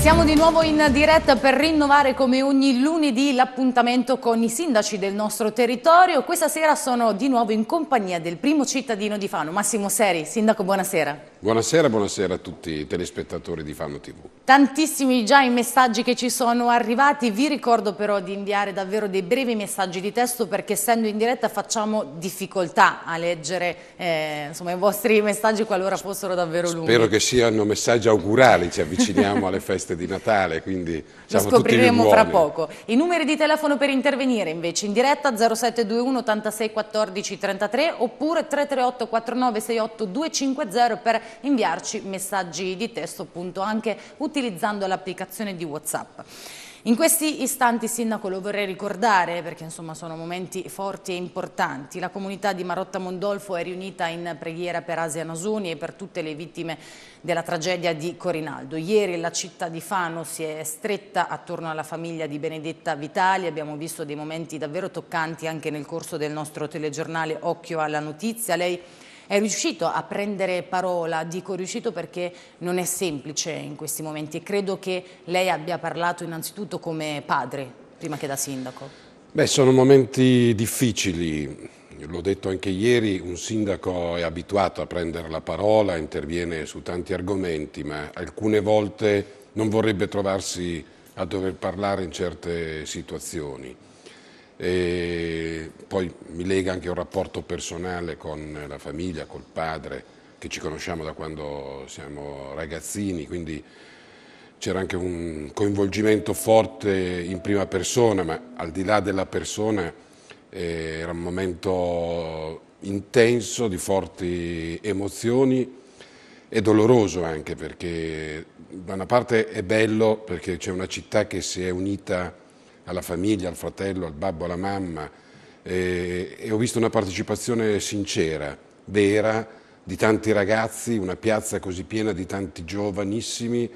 siamo di nuovo in diretta per rinnovare come ogni lunedì l'appuntamento con i sindaci del nostro territorio. Questa sera sono di nuovo in compagnia del primo cittadino di Fano, Massimo Seri. Sindaco, buonasera. Buonasera, buonasera a tutti i telespettatori di Fano TV. Tantissimi già i messaggi che ci sono arrivati, vi ricordo però di inviare davvero dei brevi messaggi di testo perché essendo in diretta facciamo difficoltà a leggere eh, insomma, i vostri messaggi qualora fossero davvero lunghi. Spero che siano messaggi augurali, ci avviciniamo alle feste di Natale, quindi Lo scopriremo fra poco. I numeri di telefono per intervenire invece in diretta 0721 86 14 33 oppure 338 49 68 250 per inviarci messaggi di testo appunto anche utilizzando l'applicazione di Whatsapp. In questi istanti, Sindaco, lo vorrei ricordare perché insomma sono momenti forti e importanti. La comunità di Marotta Mondolfo è riunita in preghiera per Asia Nasuni e per tutte le vittime della tragedia di Corinaldo. Ieri la città di Fano si è stretta attorno alla famiglia di Benedetta Vitali. Abbiamo visto dei momenti davvero toccanti anche nel corso del nostro telegiornale Occhio alla notizia. Lei è riuscito a prendere parola, dico riuscito perché non è semplice in questi momenti e credo che lei abbia parlato innanzitutto come padre, prima che da sindaco. Beh, sono momenti difficili, l'ho detto anche ieri, un sindaco è abituato a prendere la parola, interviene su tanti argomenti, ma alcune volte non vorrebbe trovarsi a dover parlare in certe situazioni. E poi mi lega anche un rapporto personale con la famiglia, col padre, che ci conosciamo da quando siamo ragazzini, quindi c'era anche un coinvolgimento forte in prima persona, ma al di là della persona eh, era un momento intenso di forti emozioni e doloroso anche perché da una parte è bello perché c'è una città che si è unita alla famiglia, al fratello, al babbo, alla mamma e, e ho visto una partecipazione sincera, vera, di tanti ragazzi, una piazza così piena di tanti giovanissimi,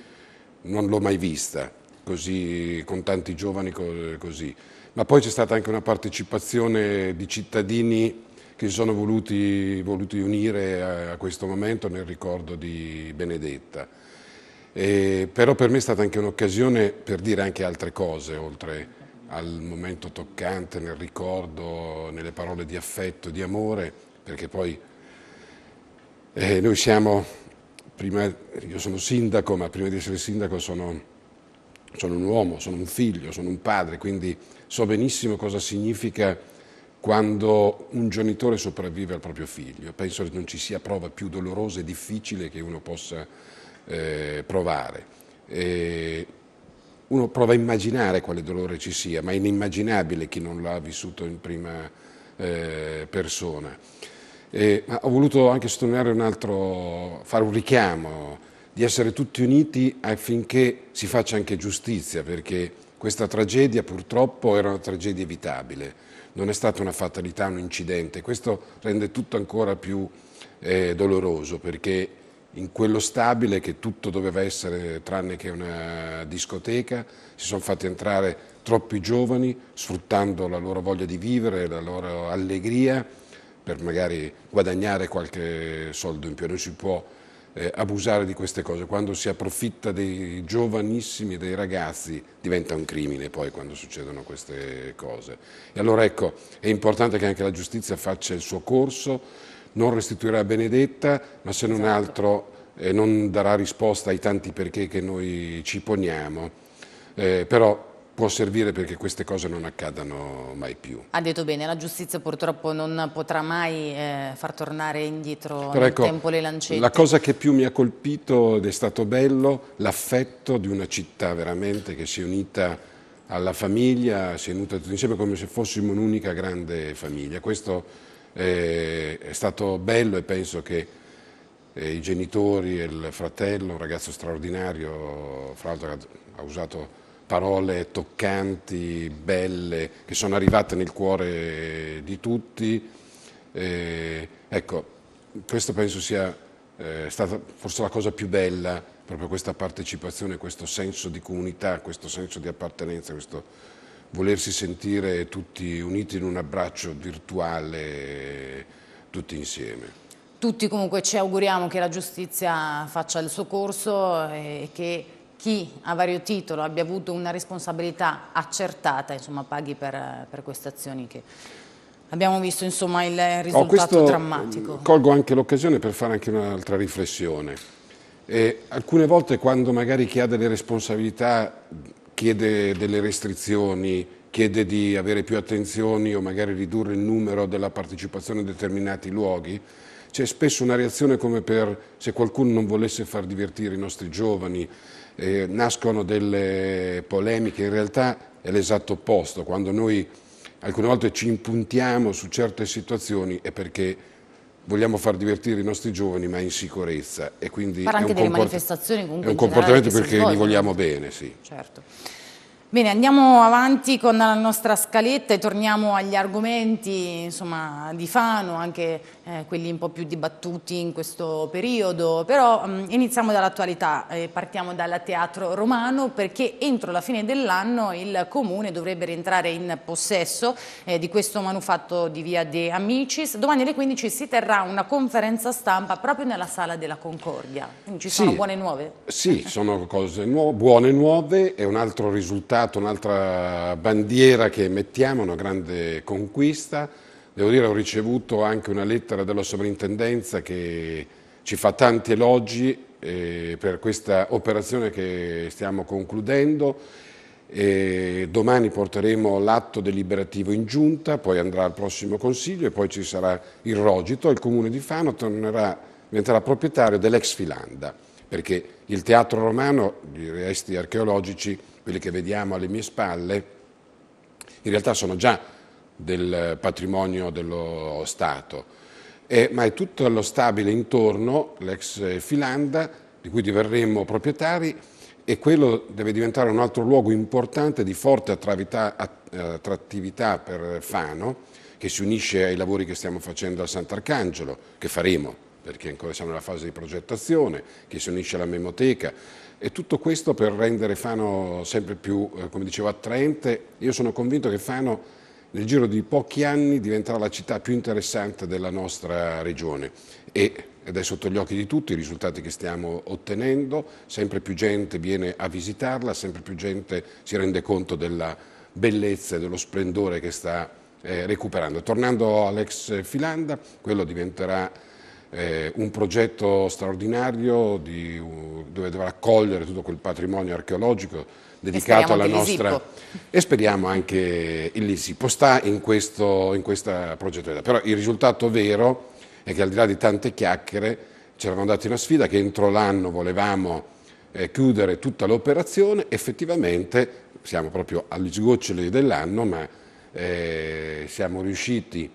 non l'ho mai vista, così, con tanti giovani così. Ma poi c'è stata anche una partecipazione di cittadini che si sono voluti, voluti unire a, a, questo momento nel ricordo di Benedetta. E, però per me è stata anche un'occasione per dire anche altre cose, oltre al momento toccante, nel ricordo, nelle parole di affetto, di amore, perché poi eh, noi siamo, prima, io sono sindaco, ma prima di essere sindaco sono, sono un uomo, sono un figlio, sono un padre, quindi so benissimo cosa significa quando un genitore sopravvive al proprio figlio. Penso che non ci sia prova più dolorosa e difficile che uno possa eh, provare. E uno prova a immaginare quale dolore ci sia, ma è inimmaginabile chi non l'ha vissuto in prima eh, persona. E, ho voluto anche sottolineare un altro, fare un richiamo, di essere tutti uniti affinché si faccia anche giustizia, perché questa tragedia purtroppo era una tragedia evitabile, non è stata una fatalità, un incidente. Questo rende tutto ancora più eh, doloroso perché in quello stabile che tutto doveva essere tranne che una discoteca, si sono fatti entrare troppi giovani sfruttando la loro voglia di vivere, la loro allegria per magari guadagnare qualche soldo in più. Non si può eh, abusare di queste cose. Quando si approfitta dei giovanissimi, dei ragazzi, diventa un crimine poi quando succedono queste cose. E allora ecco, è importante che anche la giustizia faccia il suo corso non restituirà Benedetta, ma se non esatto. altro eh, non darà risposta ai tanti perché che noi ci poniamo. Eh, però può servire perché queste cose non accadano mai più. Ha detto bene, la giustizia purtroppo non potrà mai eh, far tornare indietro Però nel ecco, tempo le lancette. La cosa che più mi ha colpito ed è stato bello, l'affetto di una città veramente che si è unita alla famiglia, si è unita tutti insieme come se fossimo un'unica grande famiglia. Questo eh, è stato bello e penso che eh, i genitori e il fratello, un ragazzo straordinario, fra l'altro ha usato parole toccanti, belle, che sono arrivate nel cuore di tutti. Eh, ecco, questo penso sia eh, stata forse la cosa più bella, proprio questa partecipazione, questo senso di comunità, questo senso di appartenenza, questo volersi sentire tutti uniti in un abbraccio virtuale tutti insieme. Tutti comunque ci auguriamo che la giustizia faccia il suo corso e che chi a vario titolo abbia avuto una responsabilità accertata insomma, paghi per, per queste azioni che abbiamo visto insomma, il risultato questo, mm, drammatico. Colgo anche l'occasione per fare anche un'altra riflessione. Eh, alcune volte quando magari chi ha delle responsabilità chiede delle restrizioni, chiede di avere più attenzioni o magari ridurre il numero della partecipazione in determinati luoghi, c'è spesso una reazione come per se qualcuno non volesse far divertire i nostri giovani, eh, nascono delle polemiche, in realtà è l'esatto opposto, quando noi alcune volte ci impuntiamo su certe situazioni è perché vogliamo far divertire i nostri giovani ma in sicurezza e quindi Parla anche delle manifestazioni comunque è un comportamento perché li vogliamo bene sì. certo. Bene, andiamo avanti con la nostra scaletta e torniamo agli argomenti insomma, di Fano, anche eh, quelli un po' più dibattuti in questo periodo, però mh, mm, iniziamo dall'attualità, eh, partiamo dal teatro romano perché entro la fine dell'anno il comune dovrebbe rientrare in possesso eh, di questo manufatto di via De Amicis. Domani alle 15 si terrà una conferenza stampa proprio nella sala della Concordia. Ci sono sì, buone nuove? Sì, sono cose nuove, buone nuove è un altro risultato, un'altra bandiera che mettiamo, una grande conquista Devo dire ho ricevuto anche una lettera della sovrintendenza che ci fa tanti elogi eh, per questa operazione che stiamo concludendo. E domani porteremo l'atto deliberativo in giunta, poi andrà al prossimo consiglio e poi ci sarà il rogito. Il comune di Fano tornerà, diventerà proprietario dell'ex Filanda, perché il teatro romano, i resti archeologici, quelli che vediamo alle mie spalle, in realtà sono già del patrimonio dello Stato, e, ma è tutto lo stabile intorno, l'ex Filanda, di cui diverremo proprietari, e quello deve diventare un altro luogo importante di forte eh, attrattività per Fano, che si unisce ai lavori che stiamo facendo a Sant'Arcangelo, che faremo perché ancora siamo nella fase di progettazione, che si unisce alla memoteca e tutto questo per rendere Fano sempre più, eh, come dicevo, attraente. Io sono convinto che Fano nel giro di pochi anni diventerà la città più interessante della nostra regione e, ed è sotto gli occhi di tutti i risultati che stiamo ottenendo, sempre più gente viene a visitarla, sempre più gente si rende conto della bellezza e dello splendore che sta eh, recuperando. Tornando all'ex Filanda, quello diventerà eh, un progetto straordinario di, uh, dove dovrà accogliere tutto quel patrimonio archeologico dedicato alla nostra... E speriamo anche il Lisipo, sta in, questo, in questa progettualità. Però il risultato vero è che al di là di tante chiacchiere ci eravamo dati una sfida che entro l'anno volevamo eh, chiudere tutta l'operazione, effettivamente siamo proprio agli sgoccioli dell'anno, ma eh, siamo riusciti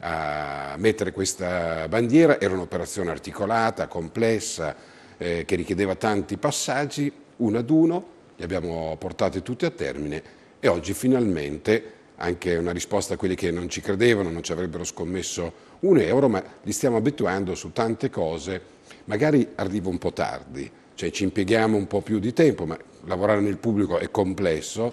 a mettere questa bandiera, era un'operazione articolata, complessa, eh, che richiedeva tanti passaggi, uno ad uno, li abbiamo portati tutti a termine e oggi finalmente anche una risposta a quelli che non ci credevano, non ci avrebbero scommesso un euro, ma li stiamo abituando su tante cose, magari arriva un po' tardi, cioè ci impieghiamo un po' più di tempo, ma lavorare nel pubblico è complesso,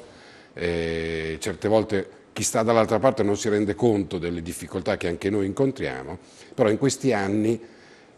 eh, certe volte chi sta dall'altra parte non si rende conto delle difficoltà che anche noi incontriamo, però in questi anni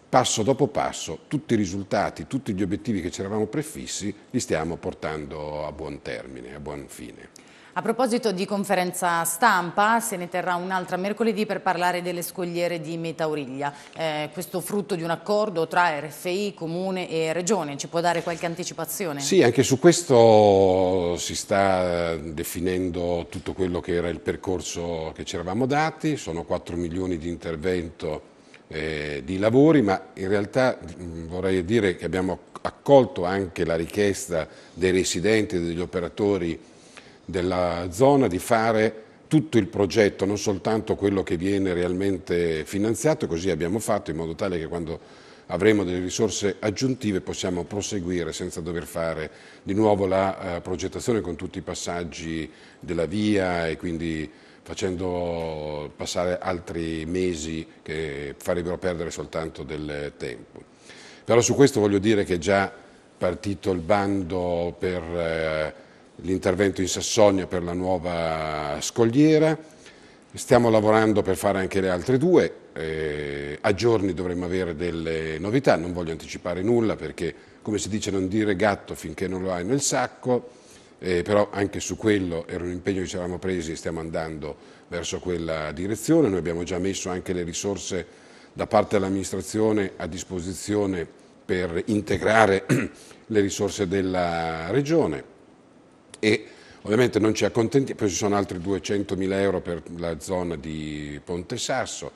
passo dopo passo tutti i risultati, tutti gli obiettivi che ci eravamo prefissi li stiamo portando a buon termine, a buon fine. A proposito di conferenza stampa, se ne terrà un'altra mercoledì per parlare delle scogliere di Metauriglia. Eh, questo frutto di un accordo tra RFI, Comune e Regione, ci può dare qualche anticipazione? Sì, anche su questo si sta eh, definendo tutto quello che era il percorso che ci eravamo dati, sono 4 milioni di intervento eh, di lavori, ma in realtà mh, mm, vorrei dire che abbiamo accolto anche la richiesta dei residenti e degli operatori della zona di fare tutto il progetto, non soltanto quello che viene realmente finanziato, così abbiamo fatto in modo tale che quando avremo delle risorse aggiuntive possiamo proseguire senza dover fare di nuovo la uh, progettazione con tutti i passaggi della via e quindi facendo passare altri mesi che farebbero perdere soltanto del tempo. Però su questo voglio dire che è già partito il bando per eh, l'intervento in Sassonia per la nuova scogliera, stiamo lavorando per fare anche le altre due, eh, a giorni dovremmo avere delle novità, non voglio anticipare nulla perché come si dice non dire gatto finché non lo hai nel sacco, eh, però anche su quello era un impegno che ci eravamo presi e stiamo andando verso quella direzione. Noi abbiamo già messo anche le risorse da parte dell'amministrazione a disposizione per integrare le risorse della regione e ovviamente non ci accontentiamo, poi ci sono altri 200 mila euro per la zona di Ponte Sasso.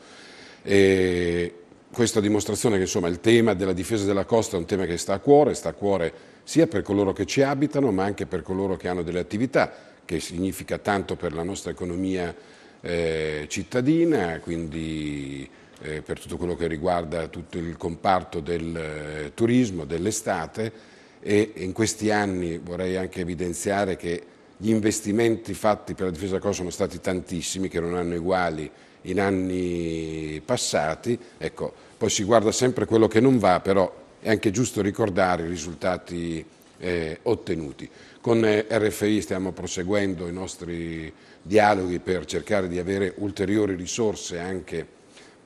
E questa dimostrazione che insomma, il tema della difesa della costa è un tema che sta a cuore, sta a cuore sia per coloro che ci abitano ma anche per coloro che hanno delle attività, che significa tanto per la nostra economia eh, cittadina, quindi eh, per tutto quello che riguarda tutto il comparto del eh, turismo, dell'estate e in questi anni vorrei anche evidenziare che gli investimenti fatti per la difesa della costa sono stati tantissimi, che non hanno uguali in anni passati. Ecco, poi si guarda sempre quello che non va, però è anche giusto ricordare i risultati eh, ottenuti. Con eh, RFI stiamo proseguendo i nostri dialoghi per cercare di avere ulteriori risorse anche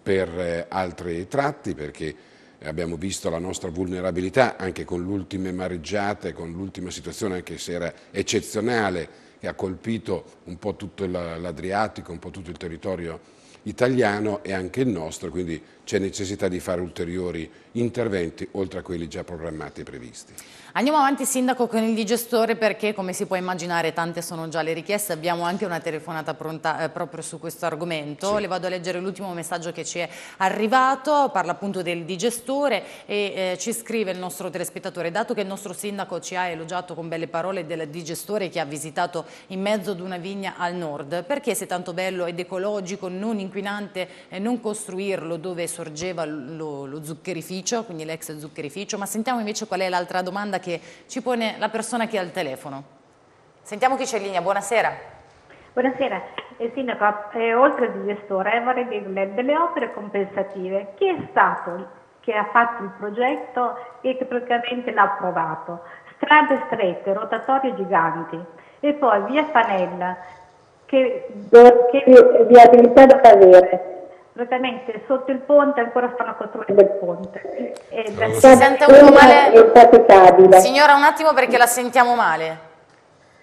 per eh, altri tratti perché abbiamo visto la nostra vulnerabilità anche con l'ultima mareggiata e con l'ultima situazione anche se era eccezionale che ha colpito un po' tutto l'Adriatico, un po' tutto il territorio italiano e anche il nostro, quindi c'è necessità di fare ulteriori interventi oltre a quelli già programmati e previsti. Andiamo avanti Sindaco con il digestore perché come si può immaginare tante sono già le richieste, abbiamo anche una telefonata pronta eh, proprio su questo argomento, sì. le vado a leggere l'ultimo messaggio che ci è arrivato, parla appunto del digestore e eh, ci scrive il nostro telespettatore, dato che il nostro sindaco ci ha elogiato con belle parole del digestore che ha visitato in mezzo ad una vigna al nord, perché se tanto bello ed ecologico, non inquinante, eh, non costruirlo dove sono sorgeva lo, lo zuccherificio, quindi l'ex zuccherificio, ma sentiamo invece qual è l'altra domanda che ci pone la persona che ha il telefono. Sentiamo chi c'è in linea, buonasera. Buonasera, il eh, sindaco, eh, oltre al gestore, vorrei dirle delle opere compensative. Chi è stato che ha fatto il progetto e che praticamente l'ha approvato? Strade strette, rotatorie giganti e poi via Panella, che, che viabilità da avere? praticamente sotto il ponte ancora stanno costruendo il ponte. Eh, e Si sente un po' male? Signora, un attimo perché la sentiamo male.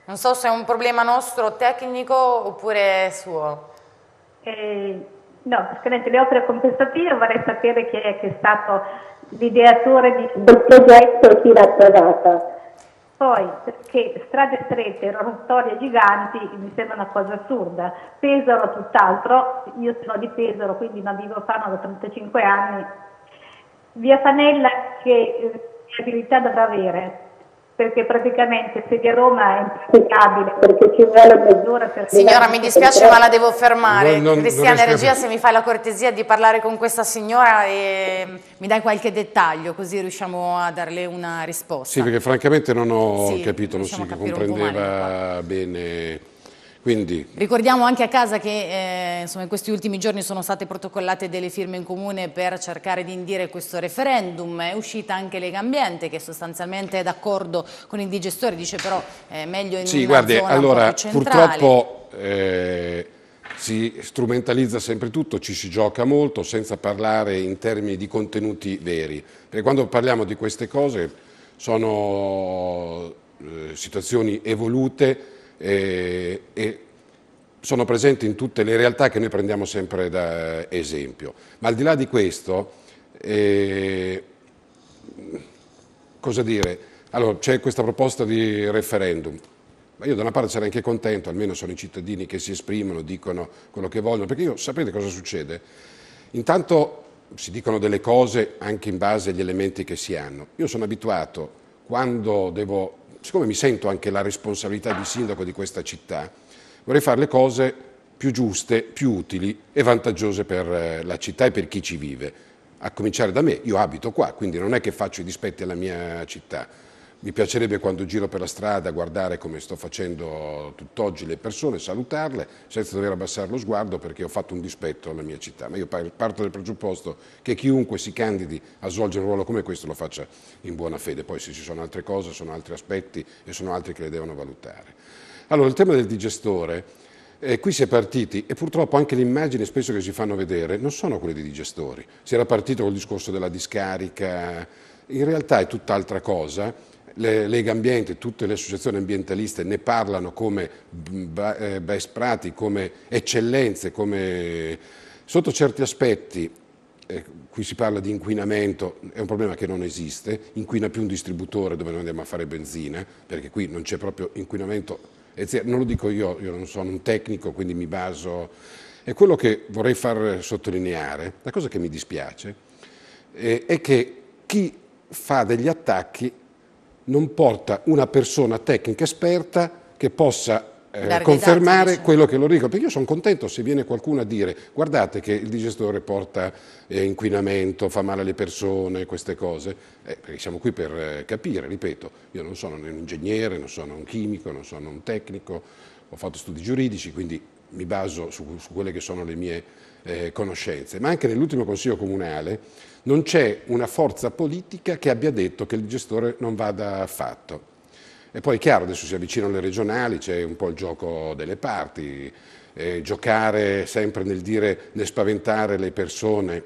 Non so se è un problema nostro tecnico oppure suo. Eh, no, praticamente le opere con vorrei sapere chi è, chi è stato l'ideatore di... del progetto e chi l'ha trovata. Poi, perché strade strette, rottorie giganti, mi sembra una cosa assurda. Pesaro tutt'altro, io sono di Pesaro, quindi non vivo a Fano da 35 anni. Via Fanella che eh, abilità dovrà avere? perché praticamente se di Roma è impraticabile perché ci vuole mezz'ora per Signora mi dispiace ma la devo fermare non, non, Cristiana non Regia se mi fai la cortesia di parlare con questa signora e mm, mi dai qualche dettaglio così riusciamo a darle una risposta Sì perché francamente non ho sì, capito non si comprendeva bene quindi... Ricordiamo anche a casa che eh, insomma, in questi ultimi giorni sono state protocollate delle firme in comune per cercare di indire questo referendum. È uscita anche Lega Ambiente che sostanzialmente è d'accordo con il digestore, dice però eh, meglio in sì, guardi, allora, Purtroppo eh, si strumentalizza sempre tutto, ci si gioca molto senza parlare in termini di contenuti veri. Perché quando parliamo di queste cose sono eh, situazioni evolute eh, e sono presenti in tutte le realtà che noi prendiamo sempre da esempio. Ma al di là di questo, eh, cosa dire? Allora, c'è questa proposta di referendum. Ma io da una parte sarei anche contento, almeno sono i cittadini che si esprimono, dicono quello che vogliono, perché io sapete cosa succede? Intanto si dicono delle cose anche in base agli elementi che si hanno. Io sono abituato, quando devo siccome mi sento anche la responsabilità di sindaco di questa città, vorrei fare le cose più giuste, più utili e vantaggiose per eh, la città e per chi ci vive. A cominciare da me, io abito qua, quindi non è che faccio i dispetti alla mia città, mi piacerebbe quando giro per la strada guardare come sto facendo tutt'oggi le persone, salutarle senza dover abbassare lo sguardo perché ho fatto un dispetto alla mia città. Ma io parto dal presupposto che chiunque si candidi a svolgere un ruolo come questo lo faccia in buona fede. Poi se ci sono altre cose, sono altri aspetti e sono altri che le devono valutare. Allora, il tema del digestore, eh, qui si è partiti e purtroppo anche le immagini spesso che si fanno vedere non sono quelle dei digestori. Si era partito col discorso della discarica, in realtà è tutt'altra cosa le Lega Ambiente, tutte le associazioni ambientaliste ne parlano come best eh, practice, come eccellenze, come sotto certi aspetti, eh, qui si parla di inquinamento, è un problema che non esiste, inquina più un distributore dove noi andiamo a fare benzina, perché qui non c'è proprio inquinamento, non lo dico io, io non sono un tecnico, quindi mi baso... è quello che vorrei far sottolineare, la cosa che mi dispiace, eh, è che chi fa degli attacchi non porta una persona tecnica esperta che possa eh, confermare diciamo. quello che lo dico, perché io sono contento se viene qualcuno a dire guardate che il digestore porta eh, inquinamento, fa male alle persone, queste cose, eh, perché siamo qui per eh, capire, ripeto, io non sono un ingegnere, non sono un chimico, non sono un tecnico, ho fatto studi giuridici, quindi mi baso su, su quelle che sono le mie eh, conoscenze, ma anche nell'ultimo Consiglio Comunale non c'è una forza politica che abbia detto che il gestore non vada affatto. E poi è chiaro, adesso si avvicinano le regionali, c'è un po' il gioco delle parti, eh, giocare sempre nel dire, nel spaventare le persone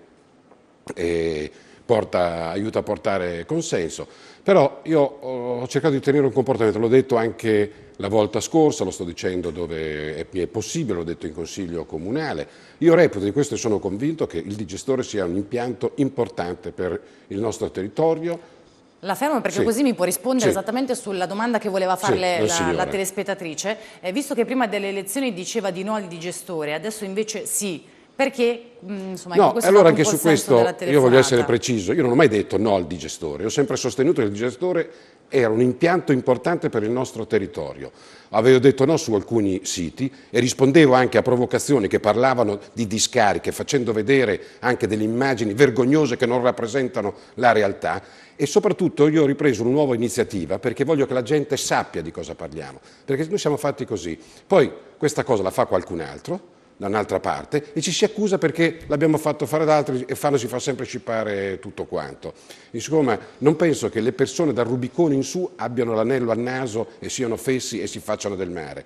eh, porta, aiuta a portare consenso. Però io ho cercato di tenere un comportamento, l'ho detto anche la volta scorsa, lo sto dicendo dove è, possibile, l'ho detto in consiglio comunale, io reputo di questo e sono convinto che il digestore sia un impianto importante per il nostro territorio, la fermo perché sì. così mi può rispondere sì. esattamente sulla domanda che voleva farle sì, la, la, telespettatrice. Eh, visto che prima delle elezioni diceva di no al digestore, adesso invece sì. Perché? Mm, insomma, no, questo allora anche su questo io voglio essere preciso. Io non ho mai detto no al digestore. Ho sempre sostenuto che il digestore era un impianto importante per il nostro territorio. Avevo detto no su alcuni siti e rispondevo anche a provocazioni che parlavano di discariche, facendo vedere anche delle immagini vergognose che non rappresentano la realtà e soprattutto io ho ripreso una nuova iniziativa perché voglio che la gente sappia di cosa parliamo, perché noi siamo fatti così. Poi questa cosa la fa qualcun altro, da un'altra parte e ci si accusa perché l'abbiamo fatto fare ad altri e farlo si fa sempre scippare tutto quanto. Insomma, non penso che le persone dal Rubicone in su abbiano l'anello al naso e siano fessi e si facciano del mare.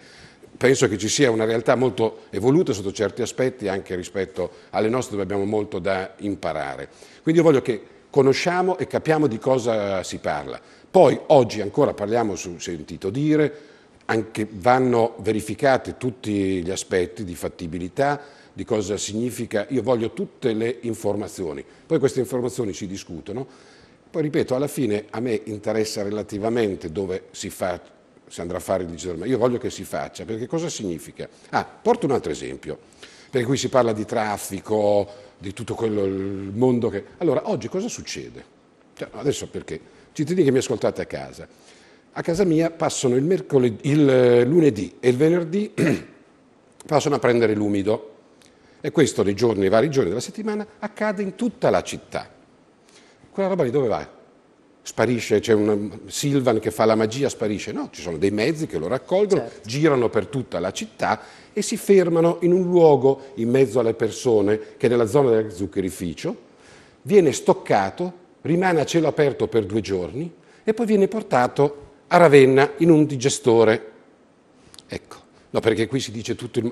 Penso che ci sia una realtà molto evoluta sotto certi aspetti anche rispetto alle nostre dove abbiamo molto da imparare. Quindi io voglio che conosciamo e capiamo di cosa si parla. Poi oggi ancora parliamo su sentito dire, anche, vanno verificati tutti gli aspetti di fattibilità, di cosa significa, io voglio tutte le informazioni, poi queste informazioni si discutono, poi ripeto, alla fine a me interessa relativamente dove si, fa, si andrà a fare il digitale, ma io voglio che si faccia, perché cosa significa? Ah, porto un altro esempio, perché qui si parla di traffico, di tutto quello, il mondo che... Allora, oggi cosa succede? Cioè, adesso perché? Cittadini che mi ascoltate a casa, a casa mia passano il, mercoledì, il eh, lunedì e il venerdì passano a prendere l'umido. E questo nei giorni, nei vari giorni della settimana, accade in tutta la città. Quella roba lì dove va? Sparisce, c'è un Silvan che fa la magia, sparisce. No, ci sono dei mezzi che lo raccolgono, certo. girano per tutta la città e si fermano in un luogo in mezzo alle persone che è nella zona del zuccherificio, viene stoccato, rimane a cielo aperto per due giorni e poi viene portato a Ravenna in un digestore. Ecco, no perché qui si dice tutto il...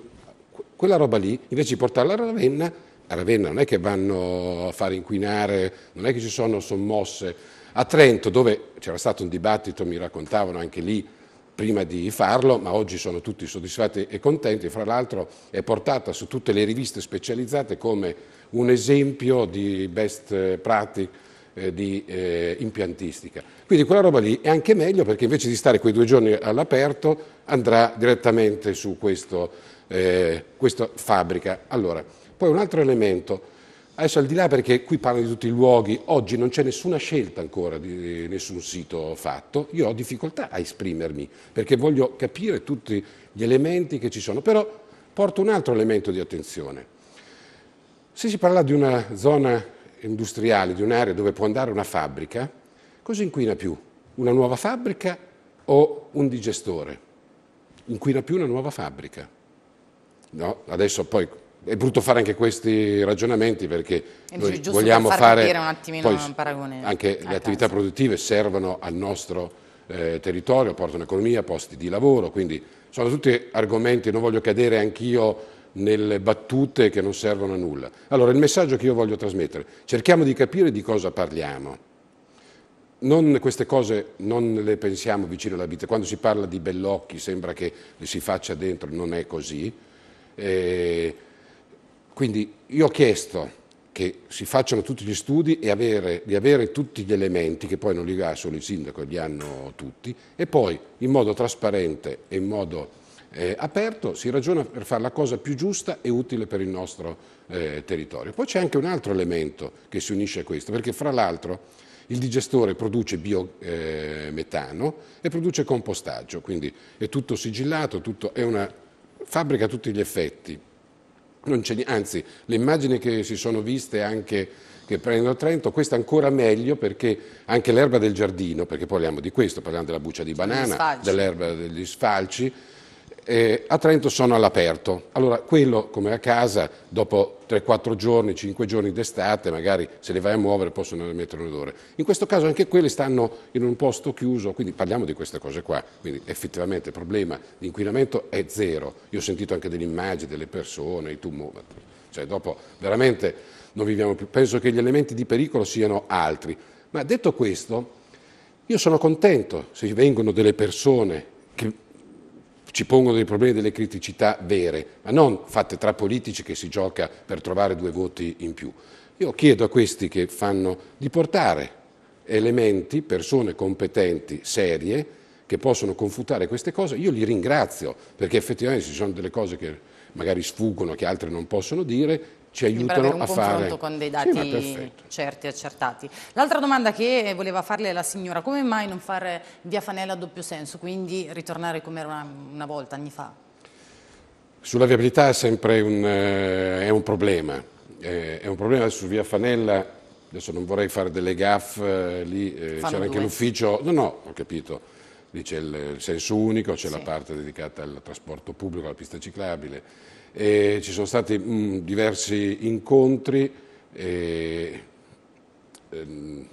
Quella roba lì, invece di portarla a Ravenna, a Ravenna non è che vanno a far inquinare, non è che ci sono sommosse. A Trento, dove c'era stato un dibattito, mi raccontavano anche lì, prima di farlo, ma oggi sono tutti soddisfatti e contenti. Fra l'altro è portata su tutte le riviste specializzate come un esempio di best practice eh, di eh, impiantistica. Quindi quella roba lì è anche meglio perché invece di stare quei due giorni all'aperto andrà direttamente su questo, eh, questa fabbrica. Allora, poi un altro elemento, adesso al di là perché qui parlo di tutti i luoghi, oggi non c'è nessuna scelta ancora di nessun sito fatto, io ho difficoltà a esprimermi perché voglio capire tutti gli elementi che ci sono, però porto un altro elemento di attenzione. Se si parla di una zona industriale di un'area dove può andare una fabbrica, cosa inquina più? Una nuova fabbrica o un digestore? Inquina più una nuova fabbrica. No, adesso poi è brutto fare anche questi ragionamenti perché noi vogliamo per fare poi, anche le attività produttive servono al nostro eh, territorio, portano economia, posti di lavoro, quindi sono tutti argomenti, non voglio cadere anch'io nelle battute che non servono a nulla. Allora, il messaggio che io voglio trasmettere, cerchiamo di capire di cosa parliamo. Non, queste cose non le pensiamo vicino alla vita. Quando si parla di Bellocchi sembra che le si faccia dentro, non è così. E quindi io ho chiesto che si facciano tutti gli studi e avere, di avere tutti gli elementi, che poi non li ha solo il sindaco, li hanno tutti, e poi in modo trasparente e in modo eh, aperto, si ragiona per fare la cosa più giusta e utile per il nostro eh, territorio. Poi c'è anche un altro elemento che si unisce a questo, perché fra l'altro il digestore produce biometano eh, e produce compostaggio, quindi è tutto sigillato, tutto, è una fabbrica a tutti gli effetti. anzi, le immagini che si sono viste anche che prendono Trento, questa ancora meglio perché anche l'erba del giardino, perché parliamo di questo, parliamo della buccia di banana, dell'erba degli sfalci, eh, a Trento sono all'aperto. Allora quello come a casa dopo 3-4 giorni, 5 giorni d'estate, magari se le vai a muovere possono un odore. In questo caso anche quelle stanno in un posto chiuso, quindi parliamo di queste cose qua. Quindi effettivamente il problema di inquinamento è zero. Io ho sentito anche delle immagini delle persone, i tumori, cioè dopo veramente non viviamo più. Penso che gli elementi di pericolo siano altri. Ma detto questo, io sono contento se vengono delle persone ci pongono dei problemi, e delle criticità vere, ma non fatte tra politici che si gioca per trovare due voti in più. Io chiedo a questi che fanno di portare elementi, persone competenti, serie, che possono confutare queste cose. Io li ringrazio perché effettivamente ci sono delle cose che magari sfuggono, che altri non possono dire, ci aiutano a fare. un con dei dati sì, certi e accertati. L'altra domanda che voleva farle la signora, come mai non fare via Fanella a doppio senso, quindi ritornare come era una, una volta, anni fa? Sulla viabilità è sempre un, eh, è un problema, eh, è un problema su via Fanella, adesso non vorrei fare delle gaffe, eh, lì eh, c'era anche l'ufficio, no no, ho capito, lì c'è il, il senso unico, c'è sì. la parte dedicata al trasporto pubblico, alla pista ciclabile, eh, ci sono stati mh, mm, diversi incontri. Eh, ehm,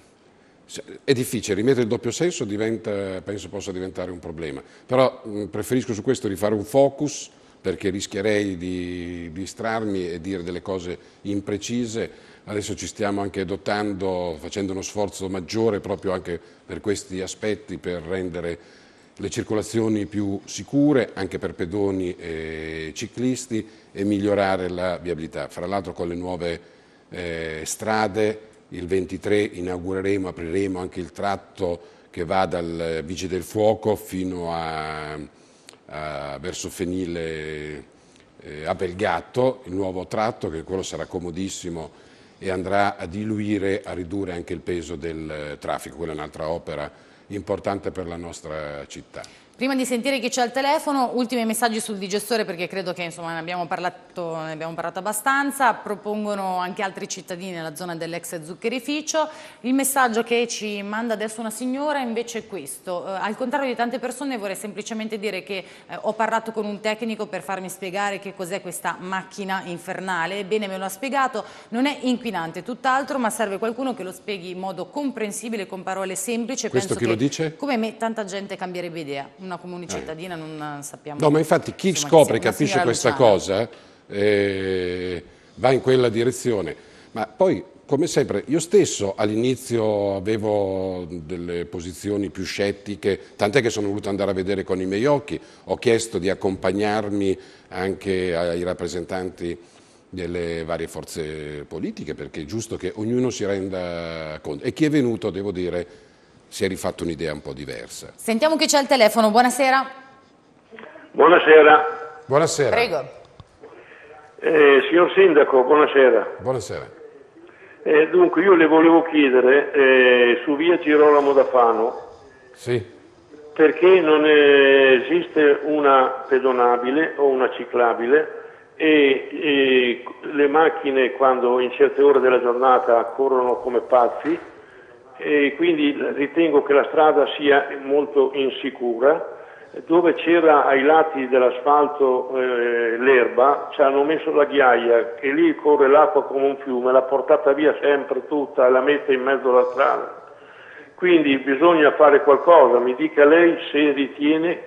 è difficile, rimettere il doppio senso diventa, penso possa diventare un problema, però mh, mm, preferisco su questo rifare un focus perché rischierei di distrarmi e dire delle cose imprecise. Adesso ci stiamo anche dotando, facendo uno sforzo maggiore proprio anche per questi aspetti, per rendere le circolazioni più sicure anche per pedoni e ciclisti e migliorare la viabilità. Fra l'altro con le nuove eh, strade il 23 inaugureremo, apriremo anche il tratto che va dal Vigile del Fuoco fino a, a verso Fenile eh, a Belgatto, il nuovo tratto che quello sarà comodissimo e andrà a diluire, a ridurre anche il peso del traffico, quella è un'altra opera importante per la nostra città. Prima di sentire chi c'è al telefono, ultimi messaggi sul digestore perché credo che insomma, ne, abbiamo parlato, ne, abbiamo parlato, abbastanza, propongono anche altri cittadini nella zona dell'ex zuccherificio. Il messaggio che ci manda adesso una signora invece è questo, eh, al contrario di tante persone vorrei semplicemente dire che eh, ho parlato con un tecnico per farmi spiegare che cos'è questa macchina infernale, ebbene me lo ha spiegato, non è inquinante tutt'altro ma serve qualcuno che lo spieghi in modo comprensibile con parole semplici. Questo Penso chi che, lo dice? Come me tanta gente cambierebbe idea una comune eh. cittadina eh. non sappiamo... No, ma infatti chi insomma, scopre, capisce questa cosa, eh, va in quella direzione. Ma poi, come sempre, io stesso all'inizio avevo delle posizioni più scettiche, tant'è che sono voluto andare a vedere con i miei occhi, ho chiesto di accompagnarmi anche ai rappresentanti delle varie forze politiche, perché è giusto che ognuno si renda conto. E chi è venuto, devo dire, si è rifatto un'idea un po' diversa. Sentiamo chi c'è al telefono, buonasera. Buonasera. Buonasera. Prego. Eh, signor Sindaco, buonasera. Buonasera. Eh, dunque, io le volevo chiedere eh, su via Girolamo da Fano sì. perché non esiste una pedonabile o una ciclabile e, e le macchine quando in certe ore della giornata corrono come pazzi e quindi ritengo che la strada sia molto insicura. Dove c'era ai lati dell'asfalto eh, l'erba ci hanno messo la ghiaia e lì corre l'acqua come un fiume, l'ha portata via sempre tutta e la mette in mezzo alla strada. Quindi bisogna fare qualcosa, mi dica lei se ritiene